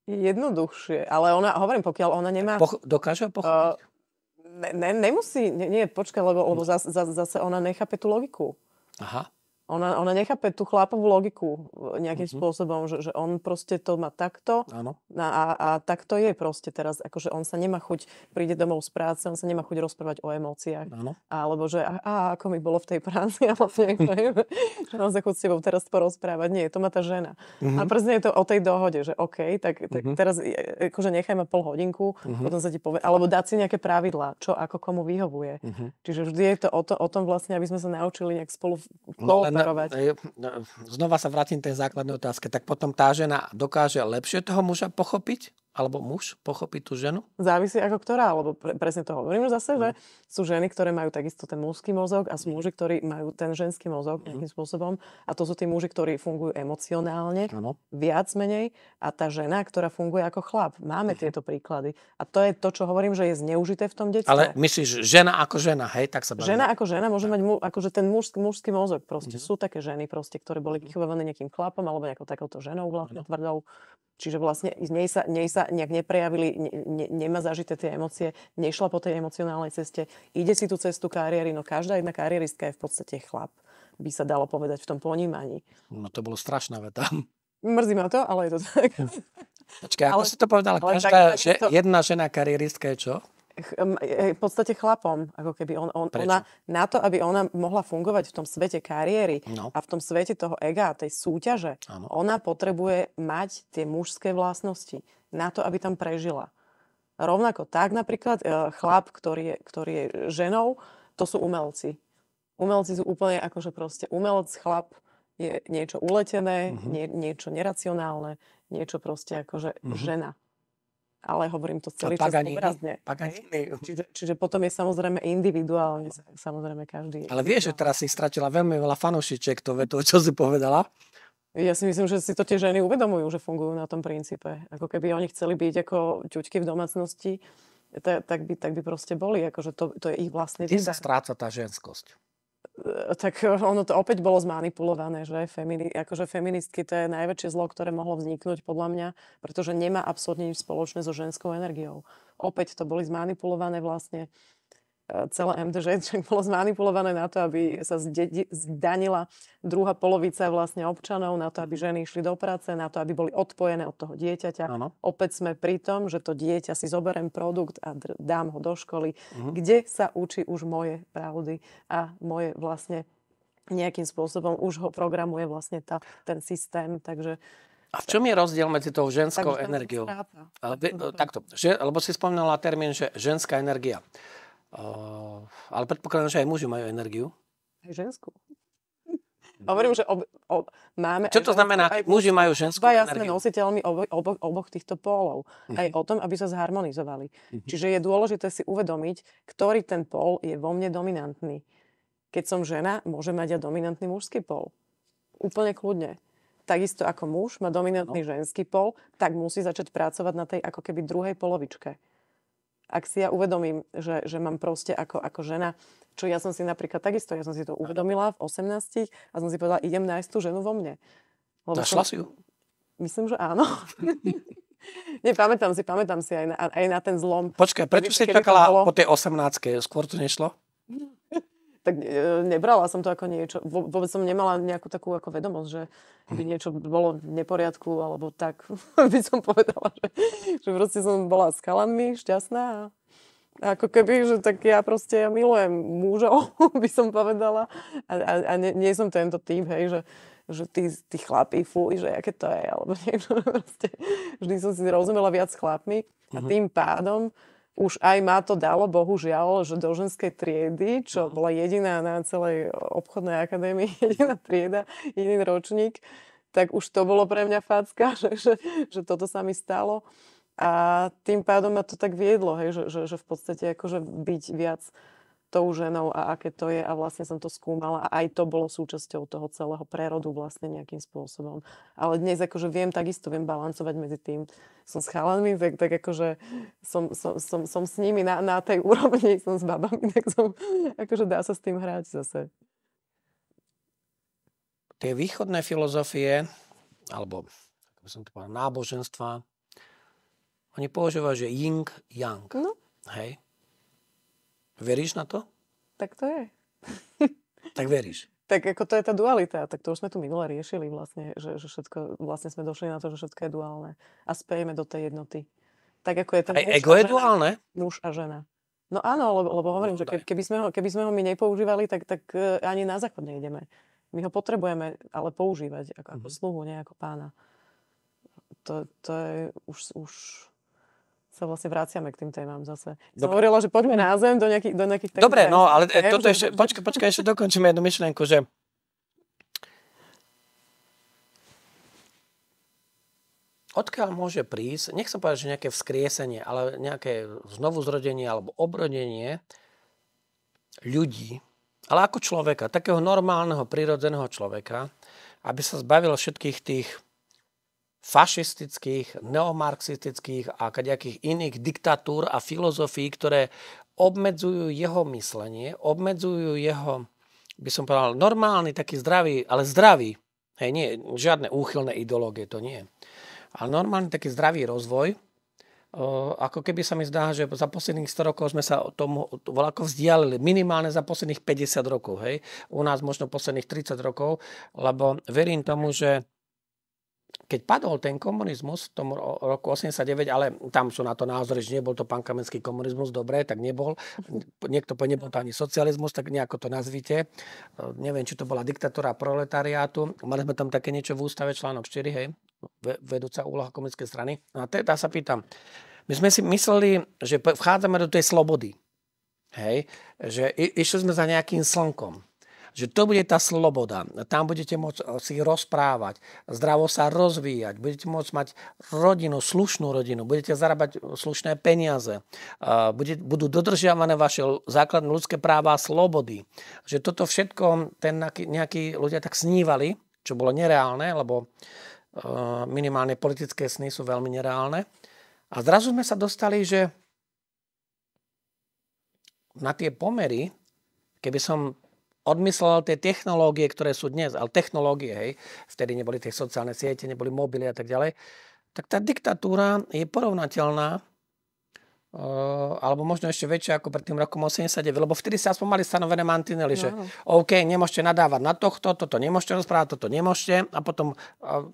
Jednoduchšie, ale ona, hovorím, pokiaľ ona nemá... Poch- dokáže pochopiť? Uh, Ne, ne, nemusí, nie, nie počkaj, lebo, lebo zase, zase ona nechápe tú logiku. Aha. Ona, ona nechápe tú chlapovú logiku e, nejakým mm-hmm. spôsobom, že, že on proste to má takto Áno. A, a takto je proste teraz, akože on sa nemá chuť, príde domov z práce, on sa nemá chuť rozprávať o emóciách. Áno. Alebo že a, a ako mi bolo v tej práci, alebo niekto že sa chuť s tebou teraz porozprávať. Nie, to má tá žena. Mm-hmm. A mhm. presne je to o tej dohode, že OK, tak, tak mm-hmm. teraz e, e, akože nechaj ma pol hodinku, mm-hmm. potom sa ti povie, alebo dať si nejaké pravidlá, čo ako komu vyhovuje. Mm-hmm. Čiže vždy je to o, to o tom vlastne, aby sme sa naučili nejak spolu, spolu ignorovať. Znova sa vrátim k tej základnej otázke. Tak potom tá žena dokáže lepšie toho muža pochopiť? alebo muž pochopí tú ženu? Závisí ako ktorá, lebo pre, presne to hovorím zase, mm. že sú ženy, ktoré majú takisto ten mužský mozog a sú muži, ktorí majú ten ženský mozog mm. nejakým spôsobom a to sú tí muži, ktorí fungujú emocionálne, ano. viac menej a tá žena, ktorá funguje ako chlap. Máme mm. tieto príklady a to je to, čo hovorím, že je zneužité v tom detstve. Ale myslíš, žena ako žena, hej, tak sa bavíme. Žena ako žena môže mať mu, akože ten mužský, mužský mozog. Proste mm. sú také ženy, proste, ktoré boli mhm. vychovávané nejakým chlapom alebo nejakou takouto ženou, vlastne tvrdou. Čiže vlastne nej sa, nej sa nejak neprejavili, ne, ne, nemá zažité tie emócie, nešla po tej emocionálnej ceste, ide si tú cestu kariéry, no každá jedna karieristka je v podstate chlap, by sa dalo povedať v tom ponímaní. No to bolo strašná veta. Mrzí ma to, ale je to tak. Počkaj, ako ale, si to povedala? Každá tak, tak, že, to... jedna žena karieristka je čo? E, v podstate chlapom. Ako keby on, on, ona, na to, aby ona mohla fungovať v tom svete kariéry no. a v tom svete toho ega, tej súťaže, ano. ona potrebuje mať tie mužské vlastnosti na to, aby tam prežila. Rovnako tak napríklad e, chlap, ktorý je, ktorý je ženou, to sú umelci. Umelci sú úplne že akože proste umelec, chlap je niečo uletené, mm-hmm. nie, niečo neracionálne, niečo proste že akože mm-hmm. žena ale hovorím to celý čas obrazne. Paganini. Čiže, čiže potom je samozrejme individuálne, samozrejme každý. Ale vieš, že teraz si stratila veľmi veľa fanošiček to, to čo si povedala. Ja si myslím, že si to tie ženy uvedomujú, že fungujú na tom princípe. Ako keby oni chceli byť ako ťučky v domácnosti, tak, by, tak by proste boli. Akože to, to je ich vlastný... Kde sa stráca tá ženskosť? E, tak ono to opäť bolo zmanipulované, že femini, akože feministky to je najväčšie zlo, ktoré mohlo vzniknúť podľa mňa, pretože nemá absolútne nič spoločné so ženskou energiou. Opäť to boli zmanipulované vlastne celé MDŽ bolo zmanipulované na to, aby sa zdanila druhá polovica vlastne občanov, na to, aby ženy išli do práce, na to, aby boli odpojené od toho dieťaťa. Ano. Opäť sme pri tom, že to dieťa si zoberiem produkt a dám ho do školy, uh-huh. kde sa učí už moje pravdy a moje vlastne nejakým spôsobom už ho programuje vlastne tá, ten systém, takže a v čom je rozdiel medzi tou ženskou energiou? takto, že, lebo si spomínala termín, že ženská energia ale predpokladám, že aj muži majú energiu. Aj ženskú. Hovorím, že ob, ob, máme... Čo to ženskú, znamená? Aj, muži majú ženskú dva jasné nositeľmi obo, obo, oboch týchto pólov. Uh-huh. Aj o tom, aby sa zharmonizovali. Mm-hmm. Čiže je dôležité si uvedomiť, ktorý ten pól je vo mne dominantný. Keď som žena, môže mať aj dominantný mužský pól. Úplne kľudne. Takisto ako muž má dominantný no. ženský pol, tak musí začať pracovať na tej ako keby druhej polovičke ak si ja uvedomím, že, že mám proste ako, ako žena, čo ja som si napríklad takisto, ja som si to uvedomila v 18 a som si povedala, idem nájsť tú ženu vo mne. Lebo Našla som, si ju? Myslím, že áno. pamätám si, pamätám si aj na, aj na ten zlom. Počkaj, prečo si čakala po tej 18 Skôr to nešlo? No, tak e, nebrala som to ako niečo, vôbec som nemala nejakú takú ako vedomosť, že by hm. niečo bolo v neporiadku, alebo tak by som povedala, že, že proste som bola s chalanmi šťastná a ako keby, že tak ja proste ja milujem mužov, by som povedala a, a, a nie, nie som tento tým, hej, že že tí, tí chlapí, fuj, že aké to je, alebo niečo proste. Vždy som si rozumela viac s chlapmi a mhm. tým pádom uh, už aj má to dalo, bohužiaľ, že do ženskej triedy, čo bola jediná na celej obchodnej akadémii, jediná trieda, jediný ročník, tak už to bolo pre mňa facka, že, že, že toto sa mi stalo. A tým pádom ma to tak viedlo, hej, že, že, že v podstate akože byť viac tou ženou a aké to je a vlastne som to skúmala a aj to bolo súčasťou toho celého prerodu vlastne nejakým spôsobom. Ale dnes akože viem, takisto viem balancovať medzi tým. Som s chalanmi, tak, tak akože som, som, som, som s nimi na, na tej úrovni, som s babami, tak som, akože dá sa s tým hrať zase. Tie východné filozofie, alebo ako som to povedal, náboženstva, oni používajú, že ying, yang. No. Hej? Veríš na to? Tak to je. tak veríš. Tak ako to je tá dualita, tak to už sme tu minule riešili vlastne, že, že všetko, vlastne sme došli na to, že všetko je duálne a spejeme do tej jednoty. Tak ako je ten Aj ego je duálne? Muž a žena. No áno, lebo, lebo hovorím, no, že keby sme, ho, keby sme ho my nepoužívali, tak, tak e, ani na záchod nejdeme. My ho potrebujeme ale používať ako, mm-hmm. ako mhm. sluhu, nie ako pána. To, to je už, už sa vlastne vraciame k tým témam zase. Som Dobre. hovorila, že poďme na zem do nejakých, do nejakých tém. Dobre, no ale e, toto ešte, počkaj, počka, ešte dokončíme jednu myšlienku, že odkiaľ môže prísť, nech som povedať, že nejaké vzkriesenie, ale nejaké znovuzrodenie alebo obrodenie ľudí, ale ako človeka, takého normálneho, prirodzeného človeka, aby sa zbavil všetkých tých fašistických, neomarxistických a kadejakých iných diktatúr a filozofií, ktoré obmedzujú jeho myslenie, obmedzujú jeho, by som povedal, normálny, taký zdravý, ale zdravý, hej, nie, žiadne úchylné ideológie, to nie. Ale normálny taký zdravý rozvoj, ako keby sa mi zdá, že za posledných 100 rokov sme sa tomu voľako vzdialili. Minimálne za posledných 50 rokov, hej. U nás možno posledných 30 rokov, lebo verím tomu, že keď padol ten komunizmus v tom roku 89, ale tam sú na to názory, že nebol to pán kamenský komunizmus, dobre, tak nebol. Niekto po nebol to ani socializmus, tak nejako to nazvite. E, neviem, či to bola diktatúra proletariátu. Mali sme tam také niečo v ústave, článok 4, hej, vedúca úloha komunistickej strany. No a teda sa pýtam, my sme si mysleli, že vchádzame do tej slobody. Hej, že išli sme za nejakým slnkom že to bude tá sloboda. Tam budete môcť eh, si rozprávať, zdravo sa rozvíjať, budete môcť mať rodinu, slušnú rodinu, budete zarábať eh, slušné peniaze, eh, budú dodržiavané vaše základné ľudské práva a slobody. Že toto všetko ten nejakí ľudia tak snívali, čo bolo nereálne, lebo minimálne politické sny sú veľmi nereálne. A zrazu sme sa dostali, že na tie pomery, keby som odmyslel tie technológie, ktoré sú dnes, ale technológie, hej, vtedy neboli tie sociálne siete, neboli mobily a tak ďalej, tak tá diktatúra je porovnateľná Uh, alebo možno ešte väčšia ako pred tým rokom 89, lebo vtedy sa aspoň mali stanovené mantinely, no. že OK, nemôžete nadávať na tohto, toto nemôžete rozprávať, toto nemôžete a potom uh,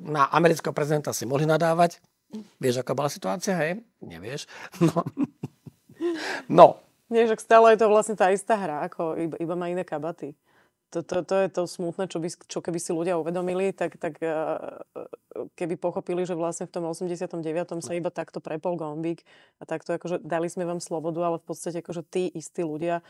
na amerického prezidenta si mohli nadávať. Vieš, aká bola situácia, hej? Nevieš. No. no. Nie, že stále je to vlastne tá istá hra, ako iba, iba má iné kabaty. To, to, to je to smutné, čo, by, čo keby si ľudia uvedomili, tak, tak eh, keby pochopili, že vlastne v tom 89. sa iba takto prepol gombík a takto akože dali sme vám slobodu, ale v podstate akože tí istí ľudia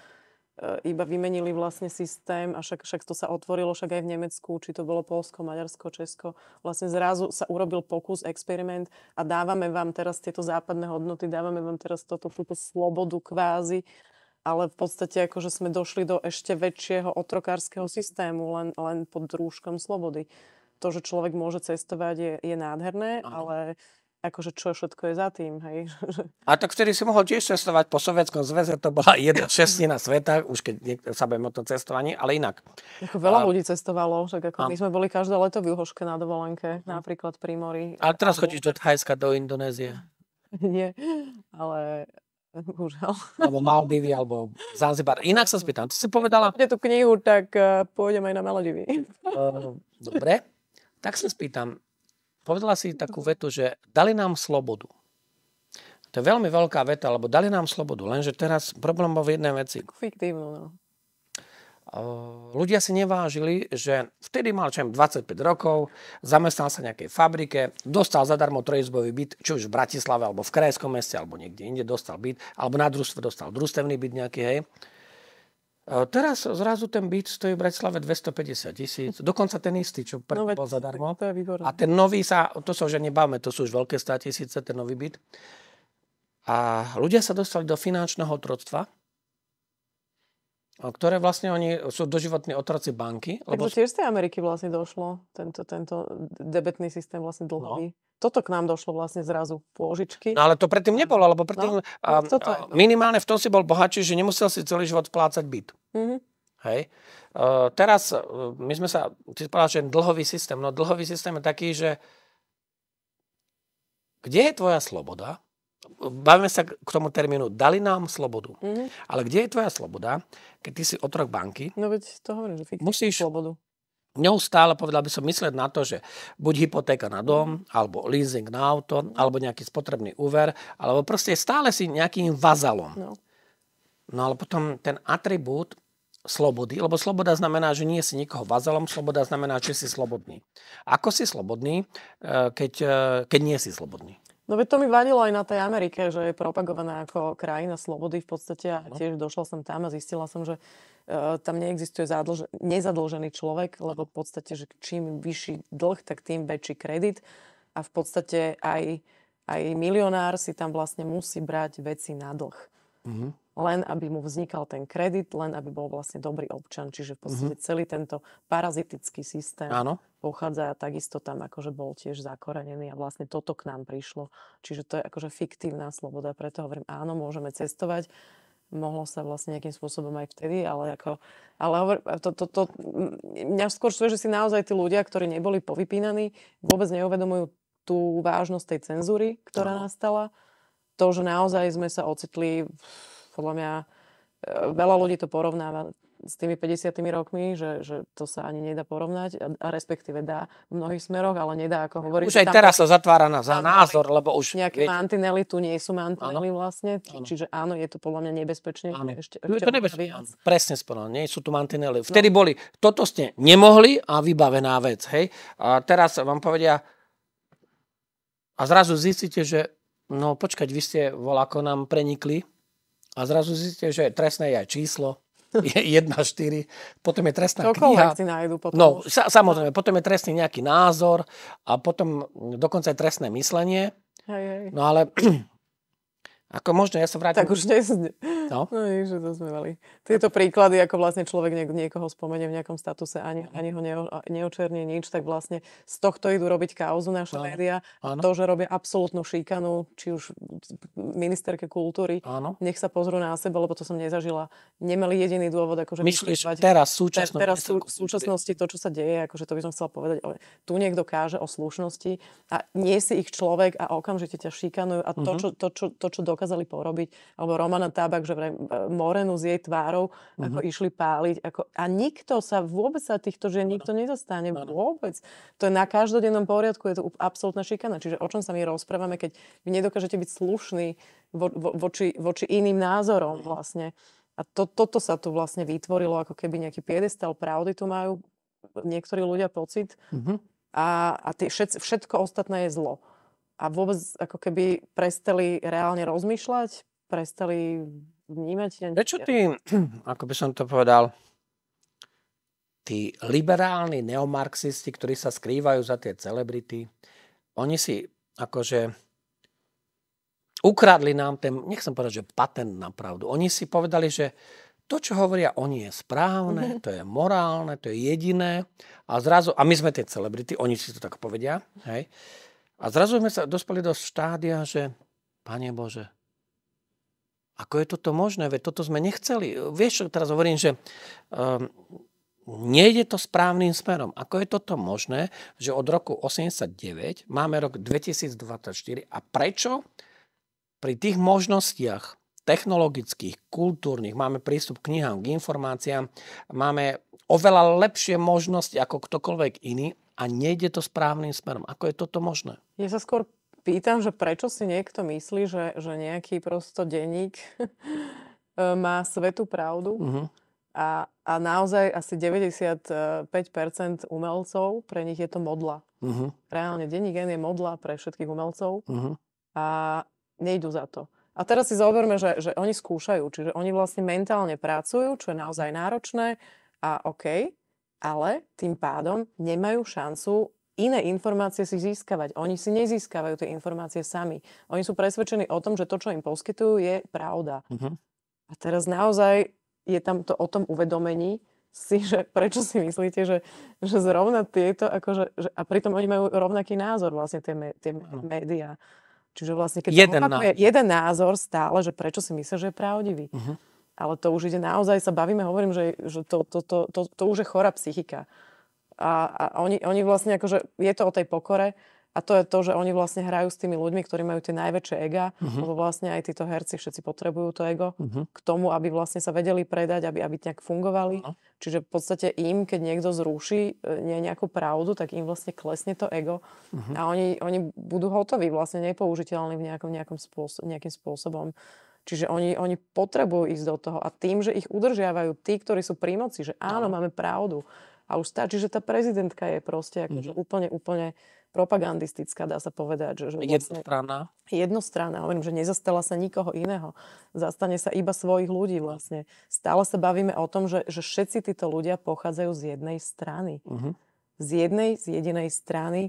E, iba vymenili vlastne systém a však, však to sa otvorilo však aj v Nemecku, či to bolo Polsko, Maďarsko, Česko. Vlastne zrazu sa urobil pokus, experiment a dávame vám teraz tieto západné hodnoty, dávame vám teraz toto, túto slobodu kvázi, ale v podstate akože sme došli do ešte väčšieho otrokárskeho systému, len, len pod rúškom slobody. To, že človek môže cestovať, je, je nádherné, ale akože čo všetko je za tým, hej. A tak vtedy si mohol tiež cestovať po Sovietskom zväze, to bola jedna šestina sveta, už keď niekto, sa bavíme o tom cestovaní, ale inak. Ako veľa a... ľudí cestovalo, tak ako a... my sme boli každé leto v Juhoške na dovolenke, a... napríklad pri mori. A teraz a... chodíš do Thajska, do Indonézie. Nie, ale Bohužiaľ. Alebo Maldivy, alebo Zanzibar. Inak sa spýtam, ty si povedala... Keď tú knihu, tak eh, pôjdem aj na Maldivy. Eh, dobre, tak sa spýtam, povedala si takú vetu, že dali nám slobodu. To je veľmi veľká veta, lebo dali nám slobodu. Lenže teraz problém bol v jednej veci. Fiktívno, no. Ľudia si nevážili, že vtedy mal čem 25 rokov, zamestnal sa v nejakej fabrike, dostal zadarmo trojizbový byt, či už v Bratislave, alebo v krajskom meste, alebo niekde inde dostal byt, alebo na družstve dostal družstevný byt nejaký, hej. E, teraz zrazu ten byt stojí v Bratislave 250 tisíc, dokonca ten istý, čo pre, no, bol zadarmo. No, to je A ten nový sa, to sa už nebavme, to sú už veľké 100 tisíce, ten nový byt. A ľudia sa dostali do finančného otroctva, ktoré vlastne oni sú doživotní otroci banky. Lebo... Takže tiež z tej Ameriky vlastne došlo, tento, tento debetný systém vlastne no. dlhový. No toto k nám došlo vlastne zrazu, pôžičky. No ale to predtým nebolo, lebo predtým no, a, minimálne v tom si bol bohatší, že nemusel si celý život plácať byt. Mm-hmm. Hej. Uh, teraz e, my sme sa, ty povedal, že dlhový systém, no dlhový systém je taký, že kde je tvoja sloboda? Bavíme sa k tomu termínu, dali nám slobodu. Mm-hmm. Ale kde je tvoja sloboda, keď ty si otrok banky? No veď to hovorím, že musíš, slobodu neustále, povedal by som, mysleť na to, že buď hypotéka na dom, alebo leasing na auto, alebo nejaký spotrebný úver, alebo proste stále si nejakým vazalom. No. no ale potom ten atribút slobody, lebo sloboda znamená, že nie si nikoho vazalom, sloboda znamená, že si slobodný. Ako si slobodný, eh, keď, eh, keď nie si slobodný? No veď to mi vadilo aj na tej Amerike, že je propagovaná ako krajina slobody v podstate a no. tiež došla som tam a zistila som, že uh, tam neexistuje zadlž- nezadlžený človek, lebo v podstate, že čím vyšší dlh, tak tým väčší kredit a v podstate aj, aj milionár si tam vlastne musí brať veci na dlh. Mm-hmm len aby mu vznikal ten kredit, len aby bol vlastne dobrý občan. Čiže v podstate mm-hmm. celý tento parazitický systém Áno. pochádza a takisto tam akože bol tiež zakorenený a vlastne toto k nám prišlo. Čiže to je akože fiktívna sloboda, preto hovorím, áno, môžeme cestovať, mohlo sa vlastne nejakým spôsobom aj vtedy, ale ako, ale hovor, to, to, to, mňa skôr sú že si naozaj tí ľudia, ktorí neboli povypínaní, vôbec neuvedomujú tú vážnosť tej cenzúry, ktorá no. nastala. To, že naozaj sme sa ocitli podľa mňa e, veľa ľudí to porovnáva s tými 50 rokmi, že, že to sa ani nedá porovnať a, a respektíve dá v mnohých smeroch, ale nedá, ako hovoríš. Už aj tam, teraz sa zatvára na, za názor, lebo už... Nejaké viete. mantinely tu nie sú mantinely áno. vlastne, áno. čiže áno, je to podľa mňa nebezpečné. Áno. Ešte, ešte je to nebezpečné, presne spolo, nie sú tu mantinely. No. Vtedy no. boli, toto ste nemohli a vybavená vec, hej. A teraz vám povedia a zrazu zistíte, že no počkať, vy ste volako nám prenikli a zrazu zistíte, že trestné je aj číslo, je 1 4, potom je trestná Koľko kniha. si nájdu potom? No, sa, samozrejme, potom je trestný nejaký názor a potom dokonca aj trestné myslenie. Hej, hej. No ale ako možno, ja sa vrátim... Tak už dnes... No? no že to sme mali. Tieto príklady, ako vlastne človek niek- niekoho spomenie v nejakom statuse, ani, mhm. ani ho neo- neočerní nič, tak vlastne z tohto idú robiť kauzu naša Áno. médiá. To, že robia absolútnu šíkanu, či už ministerke kultúry, ano. nech sa pozrú na seba, lebo to som nezažila. Nemali jediný dôvod, akože... Myslíš teraz, súčasnosti? Teraz sú, v súčasnosti to, čo sa deje, akože to by som chcela povedať. Ale tu niekto káže o slušnosti a nie si ich človek a okamžite ťa šíkanujú a to, mhm. čo, to, čo, to, čo dokáže dokázali porobiť, alebo Romana Tabak, že e, Morenu s jej tvárou, uh-huh. ako mhm. išli páliť. Ako, a nikto sa vôbec sa týchto žien nikto nezastane Ano. Vôbec. To je na každodennom poriadku, je to absolútna šikana. Čiže o čom sa my rozprávame, keď vy nedokážete byť slušný vo, vo, voči, voči iným názorom mhm. vlastne. A to, toto sa tu vlastne vytvorilo, ako keby nejaký piedestal pravdy tu majú niektorí ľudia pocit. Mm-hmm. A, a tie, všetko ostatné je zlo a vôbec ako keby prestali reálne rozmýšľať, prestali vnímať. Prečo ty, ako by som to povedal, tí liberálni neomarxisti, ktorí sa skrývajú za tie celebrity, oni si akože ukradli nám ten, Nech som povedať, že patent na pravdu. Oni si povedali, že to, čo hovoria oni, je správne, mhm. to je morálne, to je jediné. A zrazu, a my sme tie celebrity, oni si to tak povedia, hej. A zrazu sme sa dospeli do štádia, že Pane Bože, ako je toto možné? Veď toto sme nechceli. Vieš, teraz hovorím, že um, nejde to správnym smerom. Ako je toto možné, že od roku 89 máme rok 2024 a prečo pri tých možnostiach technologických, kultúrnych, máme prístup k knihám, k informáciám, máme oveľa lepšie možnosti ako ktokoľvek iný, a nejde to správnym smerom. Ako je toto možné? Ja sa skôr pýtam, že prečo si niekto myslí, že, že nejaký prosto denník e, má svetú pravdu. Uh-huh. A, a naozaj asi 95% umelcov, pre nich je to modla. Uh-huh. Reálne denník je modla pre všetkých umelcov uh-huh. a nejdu za to. A teraz si zoberme, že, že oni skúšajú, čiže oni vlastne mentálne pracujú, čo je naozaj náročné a OK, ale tým pádom nemajú šancu iné informácie si získavať. Oni si nezískavajú tie informácie sami. Oni sú presvedčení o tom, že to, čo im poskytujú, je pravda. Uh-huh. A teraz naozaj je tam to o tom uvedomení, si, že prečo si myslíte, že, že zrovna tieto, akože, že, a pritom oni majú rovnaký názor vlastne tie, me, tie huh médiá. Čiže vlastne keď jeden, opakuje, názor. jeden názor stále, že prečo si myslíš, že je pravdivý. Uh-huh. Ale to už ide naozaj, sa bavíme, hovorím, že, že to, to, to, to, to už je chorá psychika. A, a oni, oni vlastne, akože je to o tej pokore a to je to, že oni vlastne hrajú s tými ľuďmi, ktorí majú tie najväčšie ega, uh-huh. lebo vlastne aj títo herci všetci potrebujú to ego uh-huh. k tomu, aby vlastne sa vedeli predať, aby, aby nejak fungovali. Uh-huh. Čiže v podstate im, keď niekto zruší e, nie nejakú pravdu, tak im vlastne klesne to ego uh-huh. a oni, oni budú hotoví, vlastne nepoužiteľní v nejakom, nejakom spôso- nejakým spôsobom. Čiže oni, oni potrebujú ísť do toho a tým, že ich udržiavajú tí, ktorí sú pri moci, že áno, no. máme pravdu a už stačí, že tá prezidentka je proste ako, mm-hmm. úplne, úplne propagandistická, dá sa povedať. Že, že vlastne jednostranná. Jednostranná, hovorím, že nezastala sa nikoho iného. Zastane sa iba svojich ľudí vlastne. Stále sa bavíme o tom, že, že všetci títo ľudia pochádzajú z jednej strany. Mm-hmm. Z jednej, z jedinej strany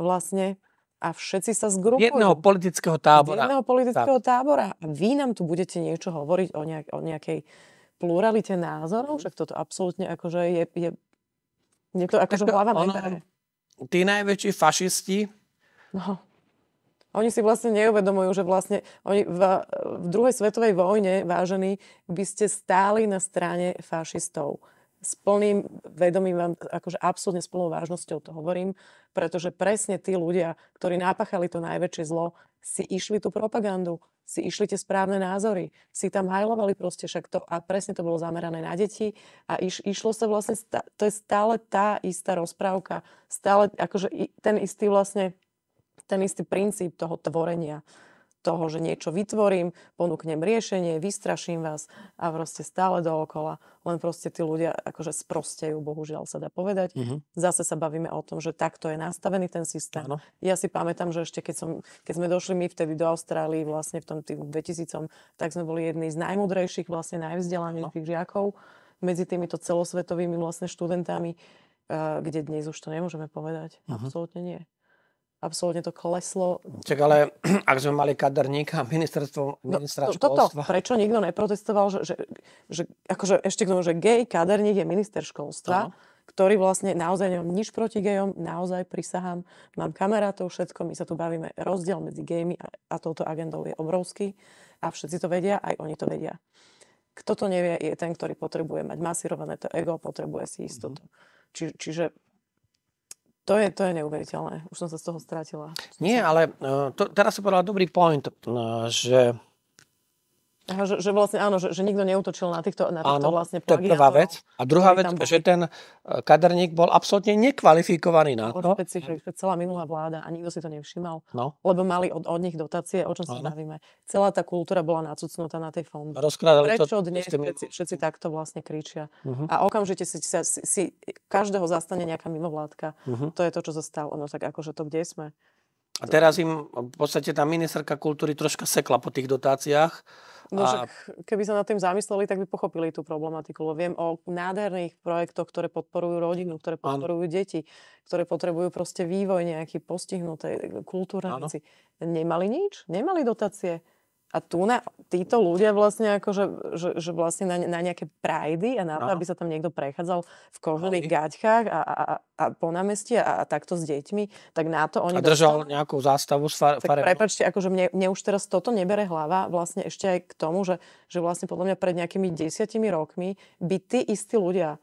vlastne a všetci sa zgrupujú. Jedného politického tábora. Jedného politického tábora. A vy nám tu budete niečo hovoriť o, nejak, o nejakej pluralite názorov, však toto absolútne akože je, je niekto akože hlava ono, Tí najväčší fašisti no. Oni si vlastne neuvedomujú, že vlastne oni v, v druhej svetovej vojne, vážení, by ste stáli na strane fašistov s plným vedomím, vám, akože absolútne s plnou vážnosťou to hovorím, pretože presne tí ľudia, ktorí napáchali to najväčšie zlo, si išli tú propagandu, si išli tie správne názory, si tam hajlovali proste však to a presne to bolo zamerané na deti a iš, išlo sa vlastne, to je stále tá istá rozprávka, stále akože ten istý vlastne, ten istý princíp toho tvorenia toho, že niečo vytvorím, ponúknem riešenie, vystraším vás a proste stále dookola. Len proste tí ľudia akože sprostejú, bohužiaľ sa dá povedať. Uh-huh. Zase sa bavíme o tom, že takto je nastavený ten systém. Ano. Ja si pamätám, že ešte keď, som, keď sme došli my vtedy do Austrálii vlastne v tom tým 2000, tak sme boli jedni z najmudrejších, vlastne najvzdelanejších žiakov medzi týmito celosvetovými vlastne študentami, eh, kde dnes už to nemôžeme povedať. Uh-huh. Absolútne nie absolútne to kleslo. Čak ale ak sme mali kaderníka, ministerstvo, ministra no, no to, školstva... Toto, prečo nikto neprotestoval, že, že, že akože ešte k tomu, že gej kaderník je minister školstva, Aha ktorý vlastne naozaj nemám nič proti gejom, naozaj prisahám, mám kamarátov, všetko, my sa tu bavíme, rozdiel medzi gejmi a, a touto agendou je obrovský a všetci to vedia, aj oni to vedia. Kto to nevie, je ten, ktorý potrebuje mať masírované to ego, potrebuje si istotu. Mhm. Mm-hmm. Či, čiže to je, to je neuveriteľné. Už som sa z toho strátila. Nie, ale e, to, teraz si povedal dobrý point, e, že Aha, že, že vlastne áno, že, že nikto neutočil na týchto, na týchto áno, vlastne to je prvá vec. A druhá vec, že ten e, kaderník bol absolútne nekvalifikovaný na to. Orpeci, že celá minulá vláda a nikto si to nevšimal, no. lebo mali od, od nich dotácie, o čom sa bavíme. Celá tá kultúra bola nacucnutá na tej fondy. Rozkladali. Prečo to, dnes tými... všetci, všetci takto vlastne kričia? Uh-huh. A okamžite si, si, si každého zastane nejaká mimovládka. Uh-huh. To je to, čo sa stalo. No tak akože to, kde sme? A teraz im v podstate tá ministerka kultúry troška sekla po tých dotáciách No, a... Keby sa nad tým zamysleli, tak by pochopili tú problematiku. Lebo viem o nádherných projektoch, ktoré podporujú rodinu, ktoré podporujú ano. deti, ktoré potrebujú proste vývoj nejaký postihnutej kultúrnej Nemali nič? Nemali dotácie? A tu na, títo ľudia vlastne ako že, že vlastne na, na nejaké prajdy a na to, no. aby sa tam niekto prechádzal v kožených gaťkách a, a, a po námestí a, a takto s deťmi, tak na to oni... A držal dostali, nejakú zástavu s far, Tak prepačte, akože mne, mne už teraz toto nebere hlava vlastne ešte aj k tomu, že, že vlastne podľa mňa pred nejakými desiatimi rokmi by tí istí ľudia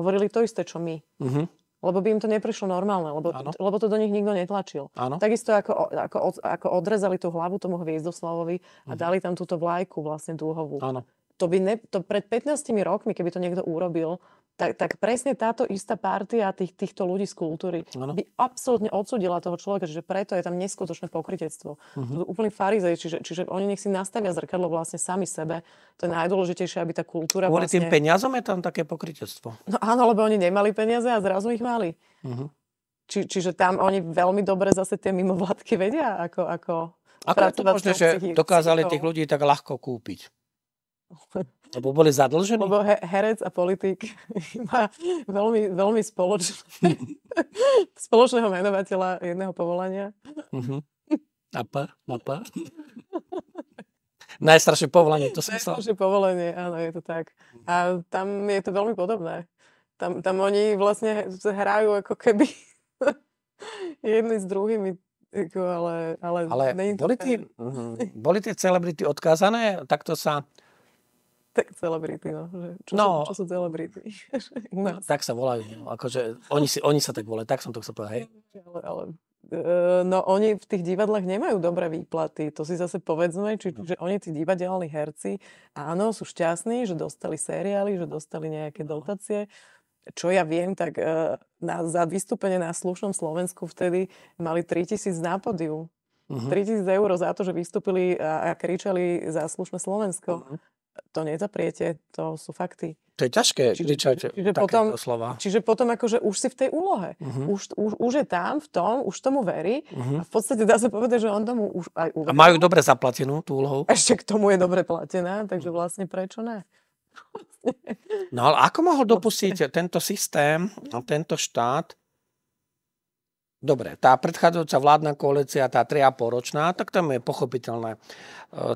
hovorili to isté, čo my. Mm-hmm lebo by im to neprišlo normálne, lebo, lebo to do nich nikto netlačil. Ano. Takisto ako, ako, ako odrezali tú hlavu tomu Hviezdoslavovi a mhm. dali tam túto vlajku vlastne dúhovú. Ano. To by ne, to pred 15 rokmi, keby to niekto urobil, tak, tak presne táto istá partia tých, týchto ľudí z kultúry ano. by absolútne odsudila toho človeka, že preto je tam neskutočné pokrytectvo. Uh-huh. Mhm. úplne farizej, čiže, čiže oni nech si nastavia zrkadlo vlastne sami sebe. To je najdôležitejšie, aby tá kultúra Kvôli vlastne... tým peniazom je tam také pokrytectvo? No áno, lebo oni nemali peniaze a zrazu ich mali. Uh-huh. Či, čiže tam oni veľmi dobre zase tie mimovládky vedia, ako... ako ako je to možné, že dokázali tých ľudí tak ľahko kúpiť? Lebo boli zadlžení? Lebo he- herec a politik má veľmi, veľmi spoločné, mhm. spoločného menovateľa jedného povolania. Uh-huh. Mhm. Apa, apa. Najstaršie povolanie, to som Najstaršie povolanie, áno, je to tak. A tam je to veľmi podobné. Tam, tam oni vlastne hrajú ako keby jedni s druhými ale, ale, ale boli, mhm. boli tie celebrity odkázané takto sa tak celebrity, no. Že čo, no sú, čo sú celebrity? no. Tak sa volajú. No, akože, oni, si, oni sa tak volajú, tak som to chcel povedať. Hej. Ale, ale, eh, no oni v tých divadlách nemajú dobré výplaty, to si zase povedzme, čiže no. oni tí divadelní herci, áno, sú šťastní, že dostali seriály, že dostali nejaké no. dotácie, čo ja viem, tak eh, na, za vystúpenie na slušnom Slovensku vtedy mali 3000 na podiu. Uh-huh. 3000 eur za to, že vystúpili a, a kričali za slušné Slovensko. Uh-huh to nezapriete, to sú fakty. To je ťažké čiže, kričať čiže potom, slova. Čiže potom akože už si v tej úlohe. Uh-huh. Už, už, už je tam, v tom, už tomu verí. Uh-huh. A v podstate dá sa povedať, že on tomu už aj uverí. A majú dobre zaplatenú tú úlohu? Ešte k tomu je dobre platená, takže vlastne prečo ne? no ale ako mohol vlastne. dopustiť tento systém, tento štát, Dobre, tá predchádzajúca vládna koalícia, tá 3,5 ročná, tak tam je pochopiteľné. E,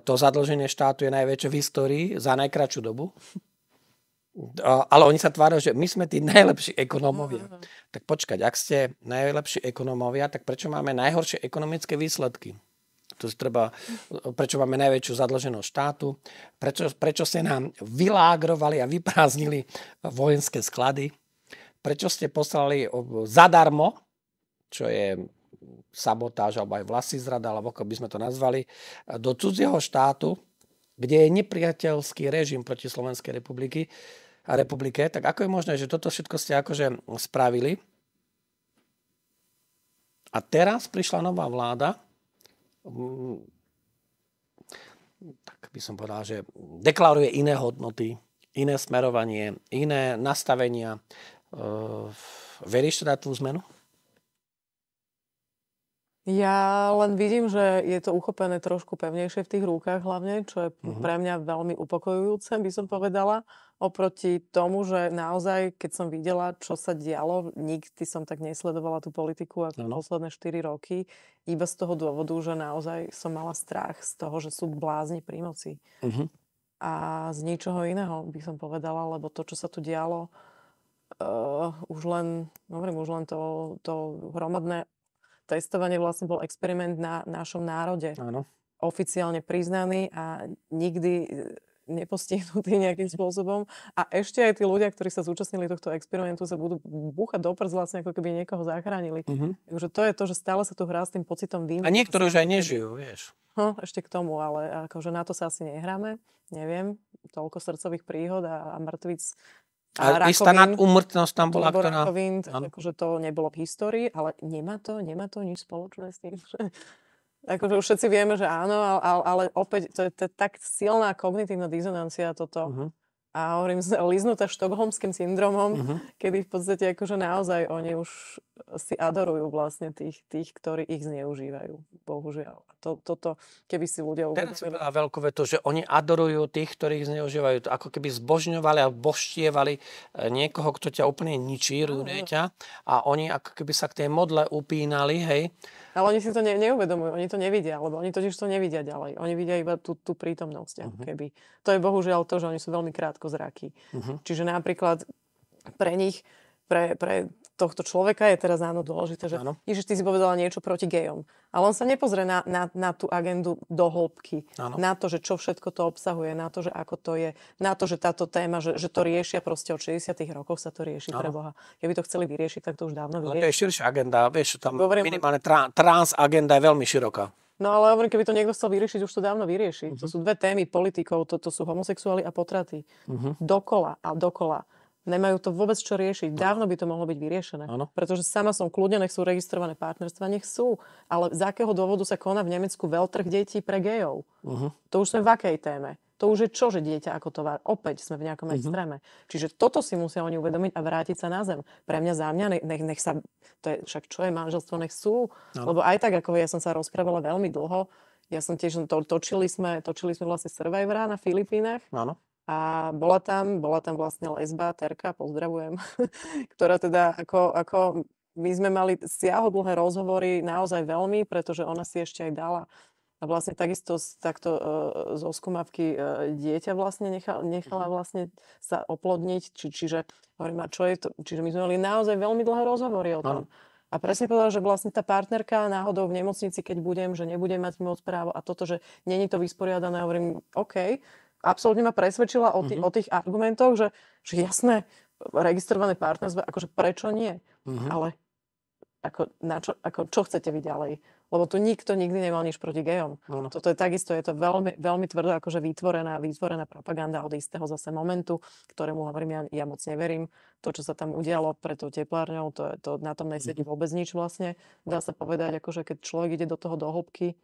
to zadlženie štátu je najväčšie v histórii za najkračšiu dobu. E, ale oni sa tvárajú, že my sme tí najlepší ekonómovia. Mm-hmm. Tak počkať, ak ste najlepší ekonómovia, tak prečo máme najhoršie ekonomické výsledky? To treba, e, prečo máme najväčšiu zadlženosť štátu, prečo, prečo ste nám vylágrovali a vypráznili vojenské sklady, prečo ste poslali zadarmo čo je sabotáž alebo aj vlasy zrada, alebo ako by sme to nazvali, do cudzieho štátu, kde je nepriateľský režim proti Slovenskej republiky, a republike, tak ako je možné, že toto všetko ste akože spravili a teraz prišla nová vláda, tak by som povedal, že deklaruje iné hodnoty, iné smerovanie, iné nastavenia. Veríš teda tú zmenu? Ja len vidím, že je to uchopené trošku pevnejšie v tých rukách hlavne, čo je uh-huh. pre mňa veľmi upokojujúce, by som povedala, oproti tomu, že naozaj, keď som videla, čo sa dialo, nikdy som tak nesledovala tú politiku ako uh-huh. posledné 4 roky, iba z toho dôvodu, že naozaj som mala strach z toho, že sú blázni pri moci. Uh-huh. A z ničoho iného by som povedala, lebo to, čo sa tu dialo, uh, už len, hovorím, už len to, to hromadné testovanie vlastne bol experiment na našom národe. Áno. Oficiálne priznaný a nikdy e, nepostihnutý nejakým spôsobom. A ešte aj tí ľudia, ktorí sa zúčastnili tohto experimentu, sa budú búchať do prs, vlastne ako keby niekoho zachránili. Uh-huh. Takže to je to, že stále sa tu hrá s tým pocitom víny. A niektorí už aj nežijú, vieš. No, ešte k tomu, ale akože na to sa asi nehráme. Neviem, toľko srdcových príhod a, a mŕtvic a, a rakovín, istá nadúmrtnosť tam bola, to ktorá... Rakovín, no. akože to nebolo v histórii, ale nemá to, nemá to nič spoločné s tým, že... Akože už všetci vieme, že áno, ale, ale opäť to je, to je tak silná kognitívna dizonancia toto. Uh-huh a hovorím, liznutá štokholmským syndromom, uh-huh. kedy v podstate akože naozaj oni už si adorujú vlastne tých, tých ktorí ich zneužívajú, bohužiaľ. To, toto, keby si ľudia uvedomili. Teraz veľkové to, že oni adorujú tých, ktorých zneužívajú. To ako keby zbožňovali a boštievali e, niekoho, kto ťa úplne ničí, rúne ťa. A oni ako keby sa k tej modle upínali, hej ale oni si to ne, neuvedomujú, oni to nevidia, lebo oni totiž to nevidia ďalej. Oni vidia iba tú, tú prítomnosť. Uh-huh. Keby. To je bohužiaľ to, že oni sú veľmi krátko zraky. Uh-huh. Mhm. Čiže napríklad pre nich, pre, pre tohto človeka je teraz áno dôležité, že áno. Ježiš, ty si povedala niečo proti gejom. Ale on sa nepozrie na, na, na tú agendu do hĺbky, áno. na to, že čo všetko to obsahuje, na to, že ako to je, na to, že táto téma, že, že to riešia proste od 60 rokov sa to rieši áno. pre Boha. Keby to chceli vyriešiť, tak to už dávno vyriešili. Ale to je širšia agenda, vieš, tam Dobre, minimálne tra- trans agenda je veľmi široká. No ale hovorím, keby to niekto chcel vyriešiť, už to dávno vyrieši. Uh-huh. To mhm. sú dve témy politikov, to, to sú homosexuáli a potraty. Uh-huh. Dokola a dokola. Nemajú to vôbec čo riešiť. No. Dávno by to mohlo byť vyriešené. Ano. Pretože sama som kľudne, nech sú registrované partnerstva, nech sú. Ale z akého dôvodu sa koná v Nemecku veľtrh detí pre gejov? Uh-huh. To už sme v akej téme? To už je čo, že dieťa ako tovar. Opäť sme v nejakom uh-huh. extréme. Čiže toto si musia oni uvedomiť a vrátiť sa na zem. Pre mňa, za mňa, nech, nech sa... To je, však čo je manželstvo, nech sú. Ano. Lebo aj tak, ako ja som sa rozprávala veľmi dlho, ja som tiež, to, točili, sme, točili sme vlastne Survivora na Filipínach. Áno. A bola tam, bola tam vlastne lesba, Terka, pozdravujem, ktorá teda ako, ako my sme mali siahodlhé rozhovory naozaj veľmi, pretože ona si ešte aj dala a vlastne takisto takto e, zo skumavky e, dieťa vlastne nechal, nechala mhm. vlastne sa oplodniť. Či, čiže hovorím, a čo je to? Čiže my sme mali naozaj veľmi dlhé rozhovory o tom. A presne povedala, že vlastne tá partnerka náhodou v nemocnici, keď budem, že nebudem mať moc právo a toto, že není to vysporiadané, hovorím, OK, absolútne ma presvedčila o, tý, mm-hmm. o tých argumentoch, že, že jasné, registrované partnerstvo, akože prečo nie? Mm-hmm. Ale ako, na čo, ako, čo chcete vy ďalej? Lebo tu nikto nikdy nemal nič proti gejom. No, no. Toto je takisto, je to veľmi, veľmi tvrdo akože vytvorená, vytvorená propaganda od istého zase momentu, ktorému hovorím, ja, ja moc neverím. To, čo sa tam udialo pred tou teplárňou, to, to na tom nesedí mhm. vôbec nič vlastne. Dá sa povedať, akože keď človek ide do toho do hĺbky,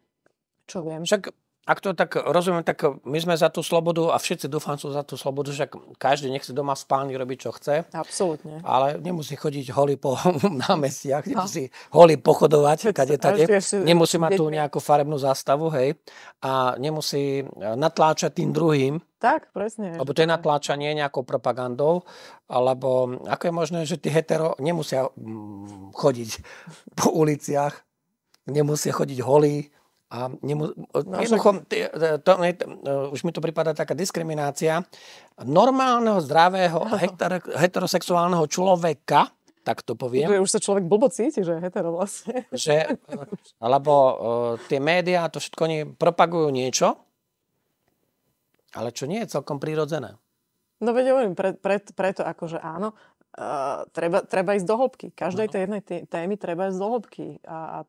čo viem. Však ak to tak rozumiem, tak my sme za tú slobodu a všetci dúfam sú za tú slobodu, že každý nechce doma v spálni robiť, čo chce. Absolútne. Ale nemusí chodiť holý po námestiach, no. nemusí holý pochodovať, kade tade. Nemusí mať tú nejakú farebnú zástavu, hej. A nemusí e, natláčať tým druhým. Tak, presne. Lebo to je natláčanie nejakou propagandou, alebo ako je možné, že tí hetero nemusia mm, chodiť po uliciach, nemusia chodiť holí, a nemu, no, jednoducho, e, to, e, už mi to pripadá taká diskriminácia normálneho, zdravého, heter, heterosexuálneho človeka, tak to poviem. už sa človek blbo cíti, že je hetero vlastne. Že, alebo e, uh, tie médiá, to všetko oni propagujú niečo, ale čo nie je celkom prírodzené. No veď hovorím, pre, pre, preto akože áno, uh, treba, treba ísť do hĺbky. Každej no. tej jednej témy treba ísť do hĺbky. A, a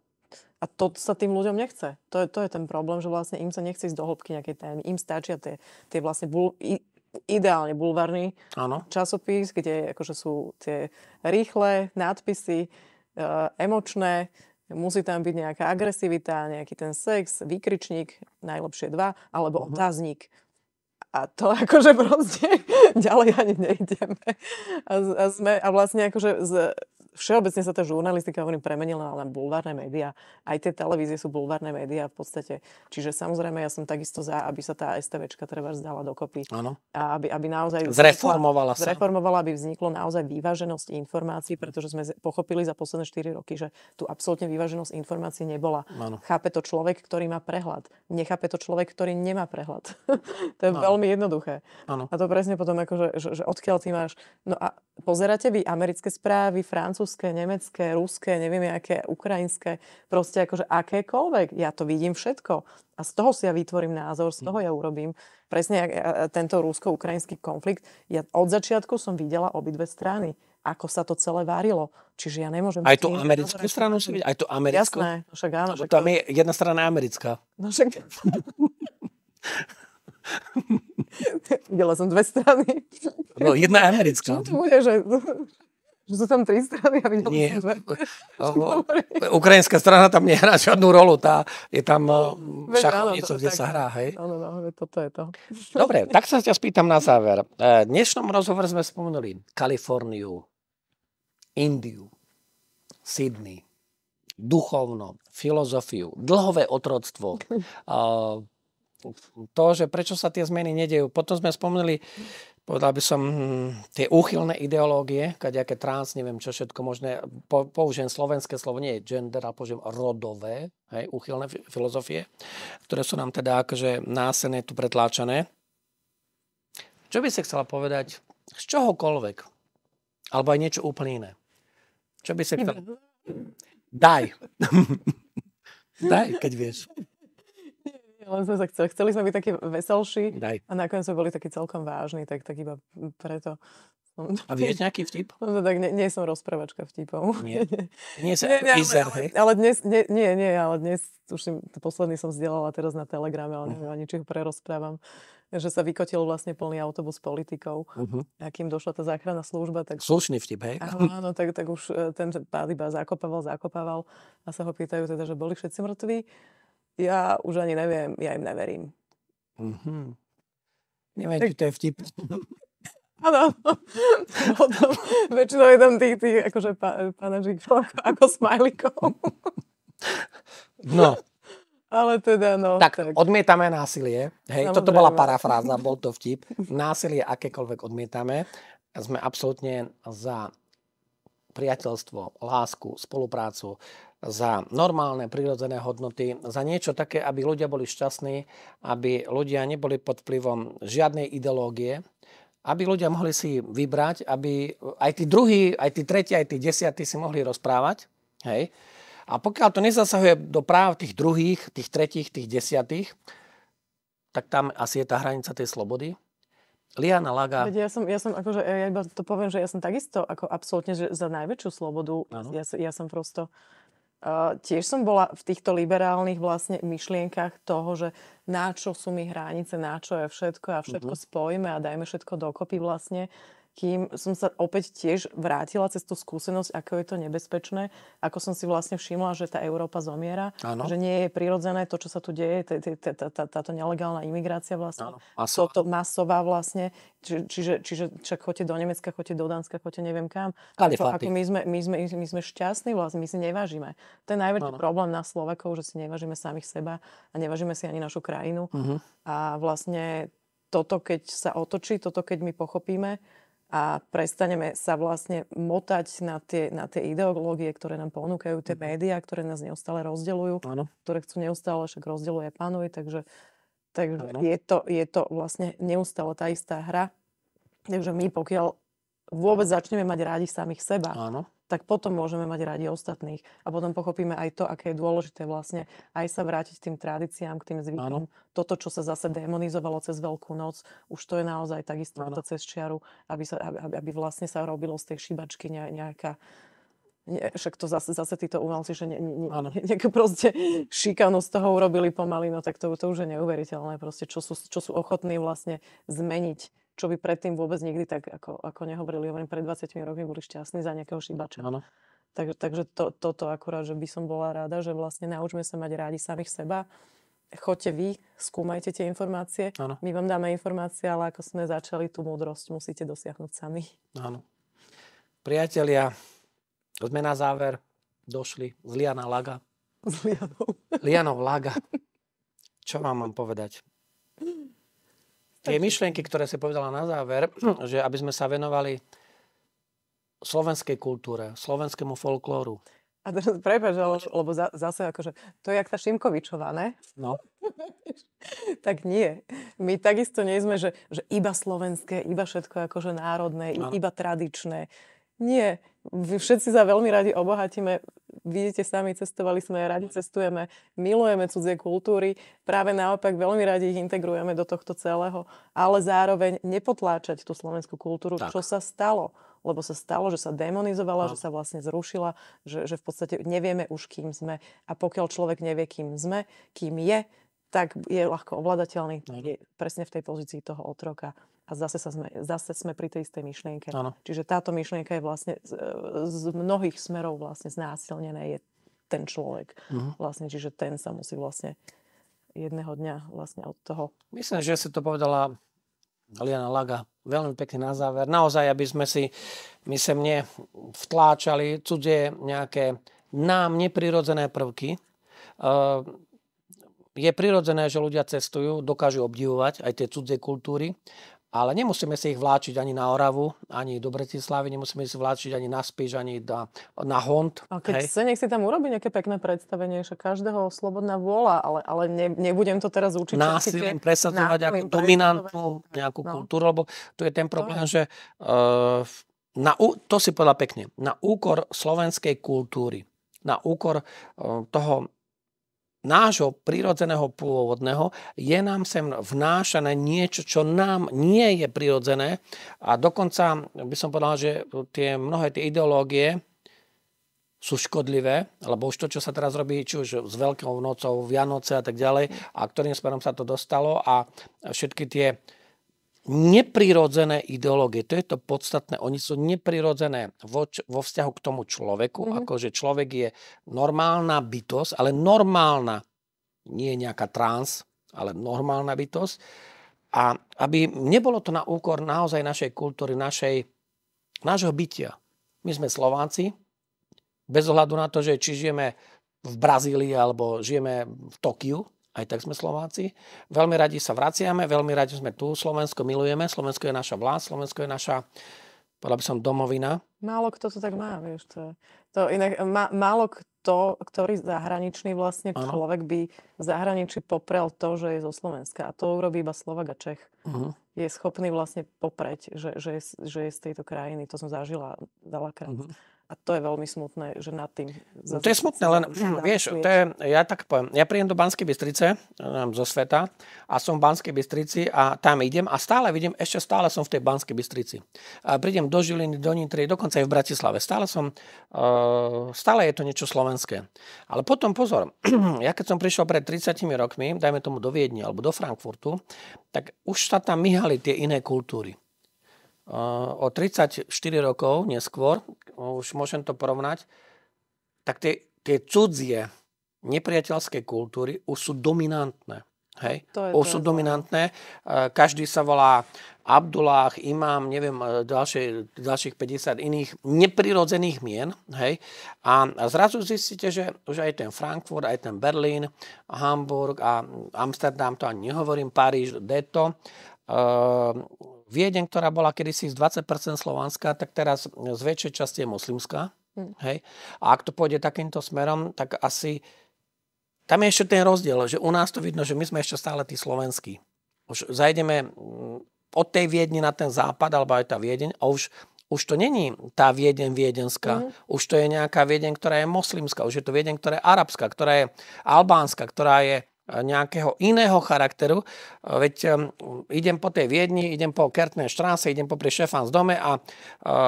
a to sa tým ľuďom nechce. To je, to je ten problém, že vlastne im sa nechce ísť do hĺbky nejakej témy. Im stačia tie, tie vlastne bul, ideálne bulvárny ano. časopis, kde akože sú tie rýchle nádpisy, e, emočné, musí tam byť nejaká agresivita, nejaký ten sex, výkričník, najlepšie dva, alebo uh-huh. otáznik. A to akože proste ďalej ani nejdeme. A, a, sme, a vlastne akože z, všeobecne sa tá žurnalistika, hovorím, premenila, na bulvárne médiá, aj tie televízie sú bulvárne médiá v podstate. Čiže samozrejme, ja som takisto za, aby sa tá STVčka treba zdala dokopy. Áno. A aby, aby naozaj... Zreformovala sa. Zreformovala, aby vzniklo naozaj vyváženosť informácií, pretože sme pochopili za posledné 4 roky, že tu absolútne vyváženosť informácií nebola. Áno. Chápe to človek, ktorý má prehľad. Nechápe to človek, ktorý nemá prehľad. to je ano. veľmi jednoduché. Áno. A to presne potom, akože, že, že odkiaľ ty máš... No a pozeráte vy americké správy, Francúz francúzske, nemecké, ruské, neviem aké, ukrajinské, proste akože akékoľvek. Ja to vidím všetko. A z toho si ja vytvorím názor, z toho ja urobím. Presne tento rúsko-ukrajinský konflikt. Ja od začiatku som videla obidve strany ako sa to celé varilo. Čiže ja nemôžem... Aj tú americkú stranu si vidieť? Aj tú americkú? Jasné, však áno. Však tam to... je jedna strana americká. No však... Videla som dve strany. No, jedna americká. Čo to bude, že... Že sú tam tri strany a vy Nie. Lebo, ukrajinská strana tam nehrá žiadnu rolu. Tá je tam no, mm, niečo, kde tak, sa hrá. Hej? Áno, no, toto je to. Dobre, tak sa ťa spýtam na záver. E, v dnešnom rozhovore sme spomenuli Kaliforniu, Indiu, Sydney, duchovno, filozofiu, dlhové otroctvo, to, že prečo sa tie zmeny nedejú. Potom sme spomenuli povedal by som, hm, tie úchylné ideológie, kaďaké trans, neviem čo všetko možné, po, použijem slovenské slovo, nie je gender, ale použijem rodové, hej, úchylné filozofie, ktoré sú nám teda akože násené tu pretláčané. Čo by si chcela povedať z čohokoľvek? Alebo aj niečo úplne iné. Čo by si chcela... Daj. Daj, keď vieš. Len sme sa chceli, chceli sme byť takí veselší Daj. a nakoniec sme boli takí celkom vážni, tak, tak iba preto. A vieš nejaký vtip? No, tak nie, nie som rozprávačka vtipov. Nie. Nie, sa, nie, nie, ale, ale, ale dnes, nie, nie, nie, ale dnes, tuším, posledný som vzdelala teraz na Telegrame, ale neviem ani, či ho prerozprávam že sa vykotil vlastne plný autobus politikov. Uh-huh. Mhm. A kým došla tá záchranná služba, tak... Slušný vtip, hej? Áno, áno tak, tak už eh, ten pád iba zakopával, zakopával a sa ho pýtajú teda, že boli všetci mŕtvi. Ja už ani neviem, ja im neverím. Mm-hmm. Neviem, či to je vtip. Áno. Potom, väčšinou je tam tých, tých akože pá, pánažikov ako, ako smajlikov. No. Ale teda, no. Tak, tak. odmietame násilie. Hej, toto bola parafráza, bol to vtip. Násilie akékoľvek odmietame. Sme absolútne za priateľstvo, lásku, spoluprácu, za normálne prírodzené hodnoty, za niečo také, aby ľudia boli šťastní, aby ľudia neboli pod vplyvom žiadnej ideológie, aby ľudia mohli si vybrať, aby aj tí druhí, aj tí tretí, aj tí desiatí si mohli rozprávať. Hej. A pokiaľ to nezasahuje do práv tých druhých, tých tretích, tých desiatých, tak tam asi je tá hranica tej slobody. Liana Laga. Veď ja som, ja som akože, ja iba to poviem, že ja som takisto ako absolútne že za najväčšiu slobodu. Ja, ja som prosto tiež som bola v týchto liberálnych vlastne myšlienkach toho, že na čo sú mi hranice, na čo je všetko a všetko mm-hmm. spojíme a dajme všetko dokopy vlastne kým som sa opäť tiež vrátila cez tú skúsenosť, ako je to nebezpečné, ako som si vlastne všimla, že tá Európa zomiera, ano. že nie je prirodzené to, čo sa tu deje, táto nelegálna imigrácia vlastne, toto masová vlastne, čiže, čiže však chodte do Nemecka, chodte do Dánska, chodte neviem kam. ako, ako my, sme, my, sme, my sme šťastní vlastne, my si nevážime. To je najväčší ano. problém na Slovakov, že si nevážime samých seba a nevážime si ani našu krajinu. Uh-huh. A vlastne toto, keď sa otočí, toto, keď my pochopíme, a prestaneme sa vlastne motať na tie, na tie ideológie, ktoré nám ponúkajú tie mhm. médiá, ktoré nás neustále rozdeľujú, ano. ktoré chcú neustále, však rozdeľuje pánovi, takže, takže je, to, je to vlastne neustále tá istá hra. Takže my pokiaľ vôbec začneme mať rádi samých seba, ano tak potom môžeme mať radi ostatných. A potom pochopíme aj to, aké je dôležité vlastne aj sa vrátiť k tým tradíciám, k tým zvykom. Ano. Toto, čo sa zase demonizovalo cez Veľkú noc, už to je naozaj takisto Áno. cez čiaru, aby, sa, aby, aby vlastne sa robilo z tej šibačky nejaká nie, však to zase, zase títo umelci, že ne, ne, ne, nejakú proste šikanu z toho urobili pomaly, no tak to, to už je neuveriteľné proste, čo sú, čo sú ochotní vlastne zmeniť čo by predtým vôbec nikdy tak, ako, ako nehovorili, hovorím, pred 20 rokmi boli šťastní za nejakého šibača. Ano. Tak, takže to, toto akurát, že by som bola rada, že vlastne naučme sa mať rádi samých seba. Choďte vy, skúmajte tie informácie. Ano. My vám dáme informácie, ale ako sme začali, tú múdrosť musíte dosiahnuť sami. Áno. Priatelia, sme na záver došli z Liana Laga. S Lianou. Lianov Laga. Čo vám mám povedať? tie myšlienky, ktoré si povedala na záver, že aby sme sa venovali slovenskej kultúre, slovenskému folklóru. A teraz prepáč, lebo za, zase akože, to je jak tá Šimkovičová, ne? No. tak nie. My takisto nie sme, že, že iba slovenské, iba všetko akože národné, ano. iba tradičné. Nie, všetci sa veľmi radi obohatíme. Vidíte sami, cestovali sme, radi cestujeme, milujeme cudzie kultúry, práve naopak veľmi radi ich integrujeme do tohto celého, ale zároveň nepotláčať tú slovenskú kultúru, tak. čo sa stalo lebo sa stalo, že sa demonizovala, no. že sa vlastne zrušila, že, že v podstate nevieme už, kým sme. A pokiaľ človek nevie, kým sme, kým je, tak je ľahko ovladateľný, no. je presne v tej pozícii toho otroka a zase, sa sme, zase sme pri tej istej myšlienke. Ano. Čiže táto myšlienka je vlastne z, z mnohých smerov vlastne znásilnené je ten človek. Uh-huh. Vlastne, čiže ten sa musí vlastne jedného dňa vlastne od toho... Myslím, že si to povedala Liana Laga veľmi pekný na záver. Naozaj, aby sme si, my sem ne vtláčali cudzie nejaké nám neprirodzené prvky. Eh, je prirodzené, že ľudia cestujú, dokážu obdivovať aj tie cudzie kultúry. Ale nemusíme si ich vláčiť ani na Oravu, ani do Bratislavy, nemusíme si vláčiť ani na Spíš, ani na, na Hont. A keď hej. nech si tam urobiť nejaké pekné predstavenie, že každého slobodná vôľa, ale, ale ne, nebudem to teraz učiť. Násilím presadzovať ako dominantnú nejakú no. kultúru, lebo tu je ten problém, to je. že uh, na, to si povedala pekne, na úkor slovenskej kultúry, na úkor uh, toho nášho prírodzeného pôvodného je nám sem vnášané niečo, čo nám nie je prirodzené a dokonca by som povedal, že tie mnohé tie ideológie sú škodlivé, lebo už to, čo sa teraz robí, či už s Veľkou nocou, Vianoce a tak ďalej, a ktorým smerom sa to dostalo a všetky tie neprirodzené ideológie. To je to podstatné. Oni sú neprirodzené vo, vo vzťahu k tomu človeku, mm-hmm. akože človek je normálna bytosť, ale normálna, nie nejaká trans, ale normálna bytosť. A aby nebolo to na úkor naozaj našej kultúry, našej, nášho bytia. My sme Slováci, bez ohľadu na to, že či žijeme v Brazílii alebo žijeme v Tokiu, aj tak sme Slováci. Veľmi radi sa vraciame, veľmi radi sme tu, Slovensko milujeme, Slovensko je naša vlast, Slovensko je naša, podľa by som, domovina. Málo kto to tak má, vieš, to To inak, má, málo kto, ktorý zahraničný vlastne ano. človek by v zahraničí poprel to, že je zo Slovenska. A to urobí iba Slovak a Čech. Uh-huh. Je schopný vlastne popreť, že, že, je, že je z tejto krajiny. To som zažila veľakrát. Uh-huh. A to je veľmi smutné, že nad tým... No to je smutné, len hm, vieš, to je, ja tak poviem, ja príjem do Banskej Bystrice, zo sveta, a som v Banskej Bystrici a tam idem a stále vidím, ešte stále som v tej Banskej Bystrici. A prídem do Žiliny, do Nitry, dokonca aj v Bratislave. Stále som, eh, stále je to niečo slovenské. Ale potom pozor, ja keď som prišiel pred 30 rokmi, dajme tomu do Viedne alebo do Frankfurtu, tak už sa tam myhali tie iné kultúry o 34 rokov neskôr, už môžem to porovnať, tak tie, tie cudzie nepriateľské kultúry už sú dominantné. Hej? To je, už sú je dominantné. E, každý sa volá Abdullah, Imam, neviem, e, ďalšie, ďalších 50 iných neprirodzených mien. Hej? A zrazu zistíte, že už aj ten Frankfurt, aj ten Berlín, Hamburg a Amsterdam, to ani nehovorím, Paríž, Deto, e, Viedeň, ktorá bola kedysi z 20% slovanská, tak teraz z väčšej časti je moslimská. Hmm. Hej? A ak to pôjde takýmto smerom, tak asi... Tam je ešte ten rozdiel, že u nás to vidno, že my sme ešte stále tí slovenskí. Už zajdeme mm, od tej Viedne na ten západ, alebo aj tá Viedeň, a už už to není tá Viedeň viedenská, mm. už to je nejaká Viedeň, ktorá je moslimská, už je to Viedeň, ktorá je arabská, ktorá je albánska, ktorá je E, nejakého iného charakteru. E, veď e, idem po tej Viedni, idem po Kertnej štráse, idem po Šefán z dome a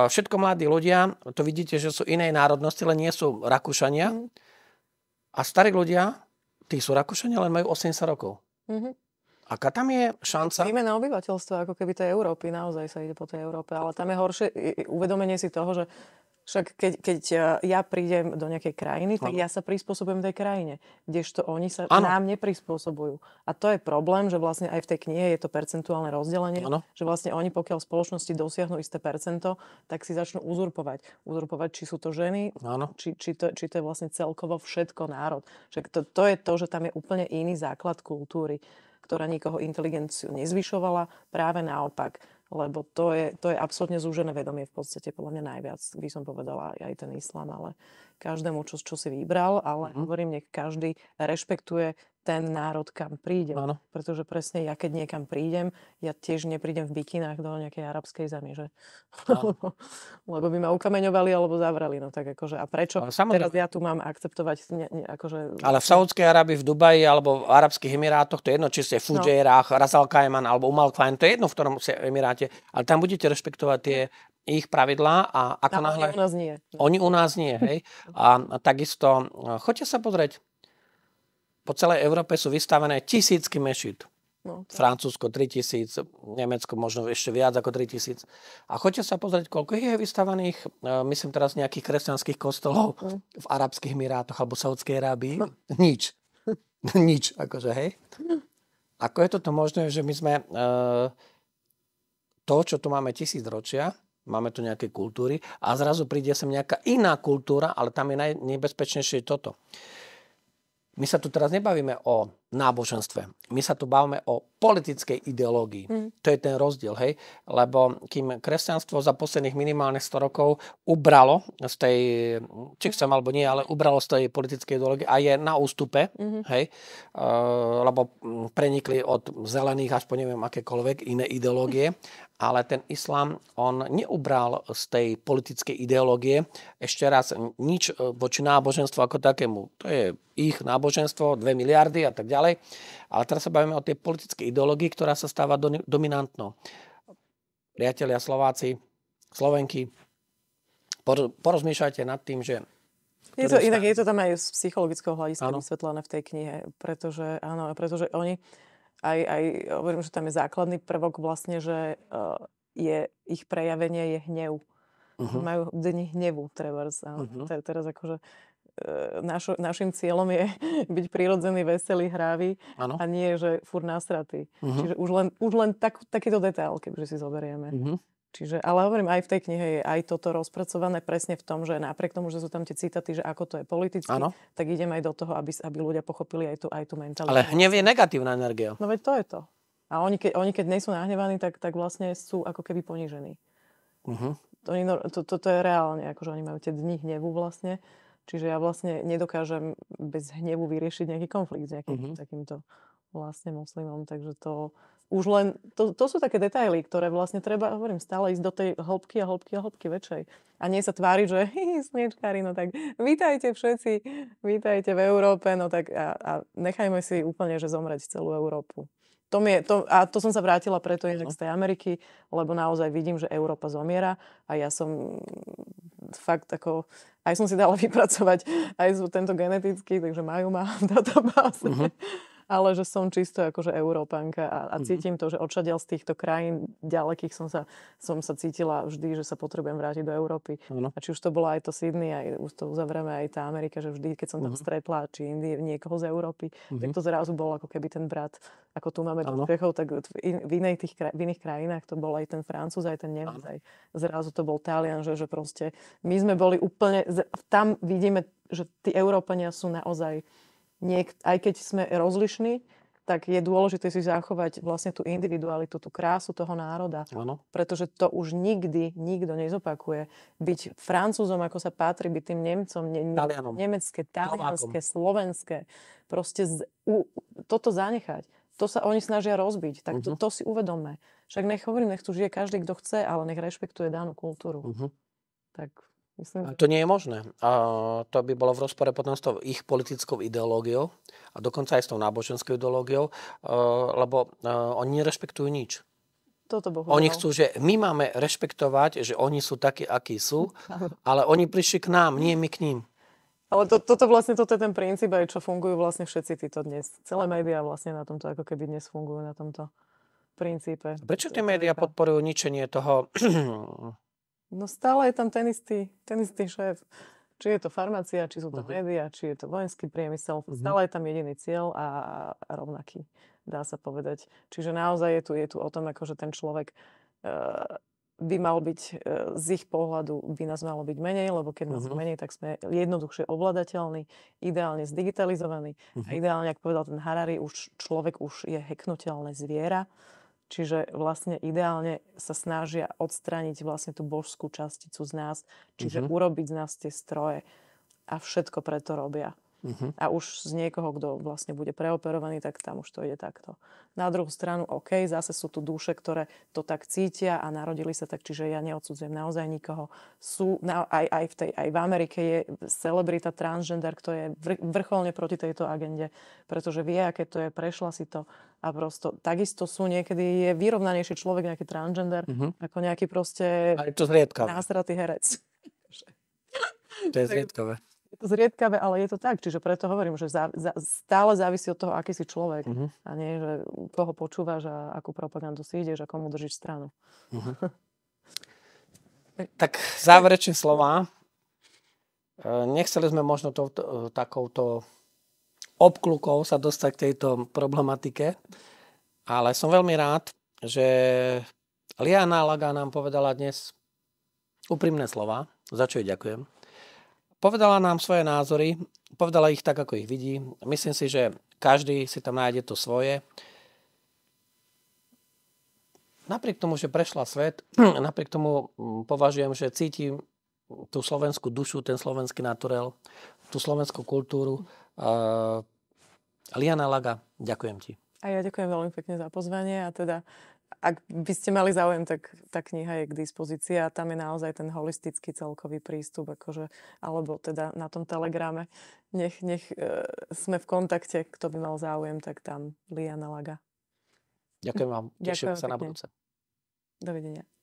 všetko mladí ľudia, to vidíte, že sú inej národnosti, len nie sú Rakúšania. Mhm. A starí ľudia, tí sú Rakúšania, len majú 80 rokov. Mm-hmm. Aká tam je šanca? na obyvateľstvo, ako keby tej Európy, naozaj sa ide po tej Európe, ale tam je horšie uvedomenie si toho, že však keď, keď e, ja prídem do nejakej krajiny, tak ano. ja sa prispôsobujem tej krajine, kdežto oni sa ano. nám neprispôsobujú. A to je problém, že vlastne aj v tej knihe je to percentuálne rozdelenie, ano. že vlastne oni pokiaľ v spoločnosti dosiahnu isté percento, tak si začnú uzurpovať. Uzurpovať, či sú to ženy, Či, či, to, či to je vlastne celkovo všetko národ. Však to, to je to, že tam je úplne iný základ kultúry, ktorá nikoho inteligenciu nezvyšovala, práve naopak lebo to je, to je absolútne zúžené vedomie v podstate, podľa mňa najviac, by som povedala aj ten islám, ale každému, čo, čo si vybral, ale mm. hovorím, nech každý rešpektuje ten národ, kam príde. Ano. Pretože presne ja, keď niekam prídem, ja tiež neprídem v bikinách do nejakej arabskej zemi, že? Lebo, by ma ukameňovali alebo zavrali. No tak akože, a prečo ale samozrejme... teraz ja tu mám akceptovať ne, ne, akože... Ale v Saudskej Arabii, v Dubaji alebo v Arabských Emirátoch, to je jedno, či ste v no. Fujairách, no. Razal Kajman alebo Umal Klein, to je jedno, v ktorom ste Emiráte, ale tam budete rešpektovať tie ich pravidlá a ako no, náhle... Oni u nás nie. Oni u nás nie, hej. A, a takisto, e, choďte sa pozrieť po celej Európe sú vystavené tisícky mešit. No, Francúzsko 3000, Nemecko možno ešte viac ako 3000. A choďte sa pozrieť, koľko je vystavaných, e, myslím teraz nejakých kresťanských kostolov no. v Arabských Mirátoch alebo Saudskej Arábii. No. Nič. Nič, akože hej. No. Ako je toto možné, že my sme e, to, čo tu máme tisíc ročia, máme tu nejaké kultúry a zrazu príde sem nejaká iná kultúra, ale tam je najnebezpečnejšie toto. My sa tu teraz nebavíme o náboženstve. My sa tu bavíme o politickej ideológii. Mm. To je ten rozdiel, hej? Lebo kým kresťanstvo za posledných minimálne 100 rokov ubralo z tej, či chcem alebo nie, ale ubralo z tej politickej ideológie a je na ústupe, mm-hmm. hej? Uh, lebo prenikli od zelených až po neviem akékoľvek iné ideológie, ale ten islám, on neubral z tej politickej ideológie ešte raz nič eh, voči náboženstvu ako takému. To je ich náboženstvo, 2 miliardy a tak ďalej ďalej. Ale teraz sa bavíme o tej politickej ideológii, ktorá sa stáva do, dominantnou. Priatelia Slováci, Slovenky, por, porozmýšľajte nad tým, že je to, inak je to tam aj z psychologického hľadiska áno. vysvetlené v tej knihe, pretože, áno, pretože oni, aj, aj hovorím, že tam je základný prvok vlastne, že uh, je, ich prejavenie je hnev. Uh-huh. Majú dni hnevu, trebárs. Uh-huh. Mhm. teraz akože E, našo, našim cieľom je byť prirodzený, veselý, hravý ano. a nie, že fur nasratý. Uh-huh. Čiže už len, už len tak, takýto detail, keďže si zoberieme. Uh-huh. Čiže, ale hovorím, aj v tej knihe je aj toto rozpracované presne v tom, že napriek tomu, že sú tam tie citaty, že ako to je politicky, ano. tak idem aj do toho, aby, aby ľudia pochopili aj tú, aj tú mentalitu. Ale hnev je negatívna energia. No veď to je to. A oni, ke, oni keď nie sú nahnevaní, tak, tak vlastne sú ako keby ponížení. Uh-huh. to, to, to je reálne, akože oni majú tie dni hnevu vlastne Čiže ja vlastne nedokážem bez hnevu vyriešiť nejaký konflikt s nejakým mm-hmm. takýmto vlastne moslimom, takže to už len, to, to sú také detaily, ktoré vlastne treba, hovorím, stále ísť do tej hĺbky a hĺbky a hĺbky väčšej. A nie sa tváriť, že sniečkári, no tak vítajte všetci, vítajte v Európe, no tak a, a nechajme si úplne, že zomrieť celú Európu. To je, to, a to som sa vrátila preto inak z tej Ameriky, lebo naozaj vidím, že Európa zomiera a ja som fakt ako, aj som si dala vypracovať aj tento genetický, takže majú ma v databáze. Uh-huh ale že som čisto akože Európanka a, a mhm. cítim to, že odšadiaľ z týchto krajín ďalekých som sa, som sa cítila vždy, že sa potrebujem vrátiť do Európy. Ano. A či už to bola aj to Sydney, aj už to uzavrieme aj tá Amerika, že vždy, keď som tam uh-huh. stretla či Indie, niekoho z Európy, uh-huh. tak mhm. to zrazu bol ako keby ten brat, ako tu máme ano. Čechov, tak in, v, inej tých, kraj, v iných krajinách to bol aj ten Francúz, aj ten Nemec, aj zrazu to bol Talian, že, že proste my sme boli úplne, tam vidíme, že tí Európania sú naozaj niek- aj keď sme rozlišní, tak je dôležité si zachovať vlastne tú individualitu, tú krásu toho národa. Ano. Pretože to už nikdy nikto nezopakuje. Byť francúzom, ako sa patrí, byť tým Nemcom, ne- Talianom. nemecké, talianské, slovenské. Proste z- u- toto zanechať. To sa oni snažia rozbiť. Tak to, uh-huh. to si uvedomme. Však nech hovorím, nech tu žije každý, kto chce, ale nech rešpektuje danú kultúru. Uh-huh. Tak Myslím, že... To nie je možné. A to by bolo v rozpore potom s tou ich politickou ideológiou a dokonca aj s tou náboženskou ideológiou, e, lebo e, oni nerešpektujú nič. Toto bohu, Oni chcú, že my máme rešpektovať, že oni sú takí, akí sú, ale oni prišli k nám, nie my k ním. Ale to, toto vlastne, toto je ten princíp, aj čo fungujú vlastne všetci títo dnes. Celé médiá vlastne na tomto, ako keby dnes fungujú na tomto princípe. Prečo tie médiá podporujú ničenie toho No stále je tam ten istý, ten istý šéf. Či je to farmácia, či sú to uh-huh. Mhm. médiá, či je to vojenský priemysel. Uh-huh. Stále je tam jediný cieľ a, rovnaký, dá sa povedať. Čiže naozaj je tu, je tu o tom, ako že ten človek uh, by mal byť, uh, z ich pohľadu by nás malo byť menej, lebo keď uh-huh. nás mhm. menej, tak sme jednoduchšie ovladateľní, ideálne zdigitalizovaní. Uh-huh. A ideálne, ako povedal ten Harari, už človek už je heknutelné zviera. Čiže vlastne ideálne sa snažia odstrániť vlastne tú božskú časticu z nás, čiže mm-hmm. urobiť z nás tie stroje. A všetko preto robia. Uh-huh. A už z niekoho, kto vlastne bude preoperovaný, tak tam už to ide takto. Na druhú stranu, OK, zase sú tu duše, ktoré to tak cítia a narodili sa tak, čiže ja neodsudzujem naozaj nikoho. Sú, na, aj, aj, v tej, aj v Amerike je celebrita transgender, kto je vrcholne proti tejto agende, pretože vie, aké to je, prešla si to a prosto takisto sú niekedy je vyrovnanejší človek nejaký transgender uh-huh. ako nejaký proste násratý herec. To je zriedkavé je to zriedkavé, ale je to tak. Čiže preto hovorím, že za, za, stále závisí od toho, aký si človek. Uh-huh. A nie, že koho počúvaš a akú propagandu si ideš a komu držíš stranu. Uh-huh. tak záverečné slova. E, nechceli sme možno to, to, takouto obklukou sa dostať k tejto problematike, ale som veľmi rád, že Liana Laga nám povedala dnes úprimné slova, za čo jej ďakujem povedala nám svoje názory, povedala ich tak, ako ich vidí. Myslím si, že každý si tam nájde to svoje. Napriek tomu, že prešla svet, napriek tomu mm, považujem, že cítim tú slovenskú dušu, ten slovenský naturel, tú slovenskú kultúru. Uh, Liana Laga, ďakujem ti. A ja ďakujem veľmi pekne za pozvanie a teda ak by ste mali záujem, tak tá kniha je k dispozícii a tam je naozaj ten holistický celkový prístup, akože, alebo teda na tom telegrame. Nech, nech e, sme v kontakte, kto by mal záujem, tak tam Liana Laga. Ďakujem vám, teším Ďakujem sa pekne. na budúce. Dovidenia.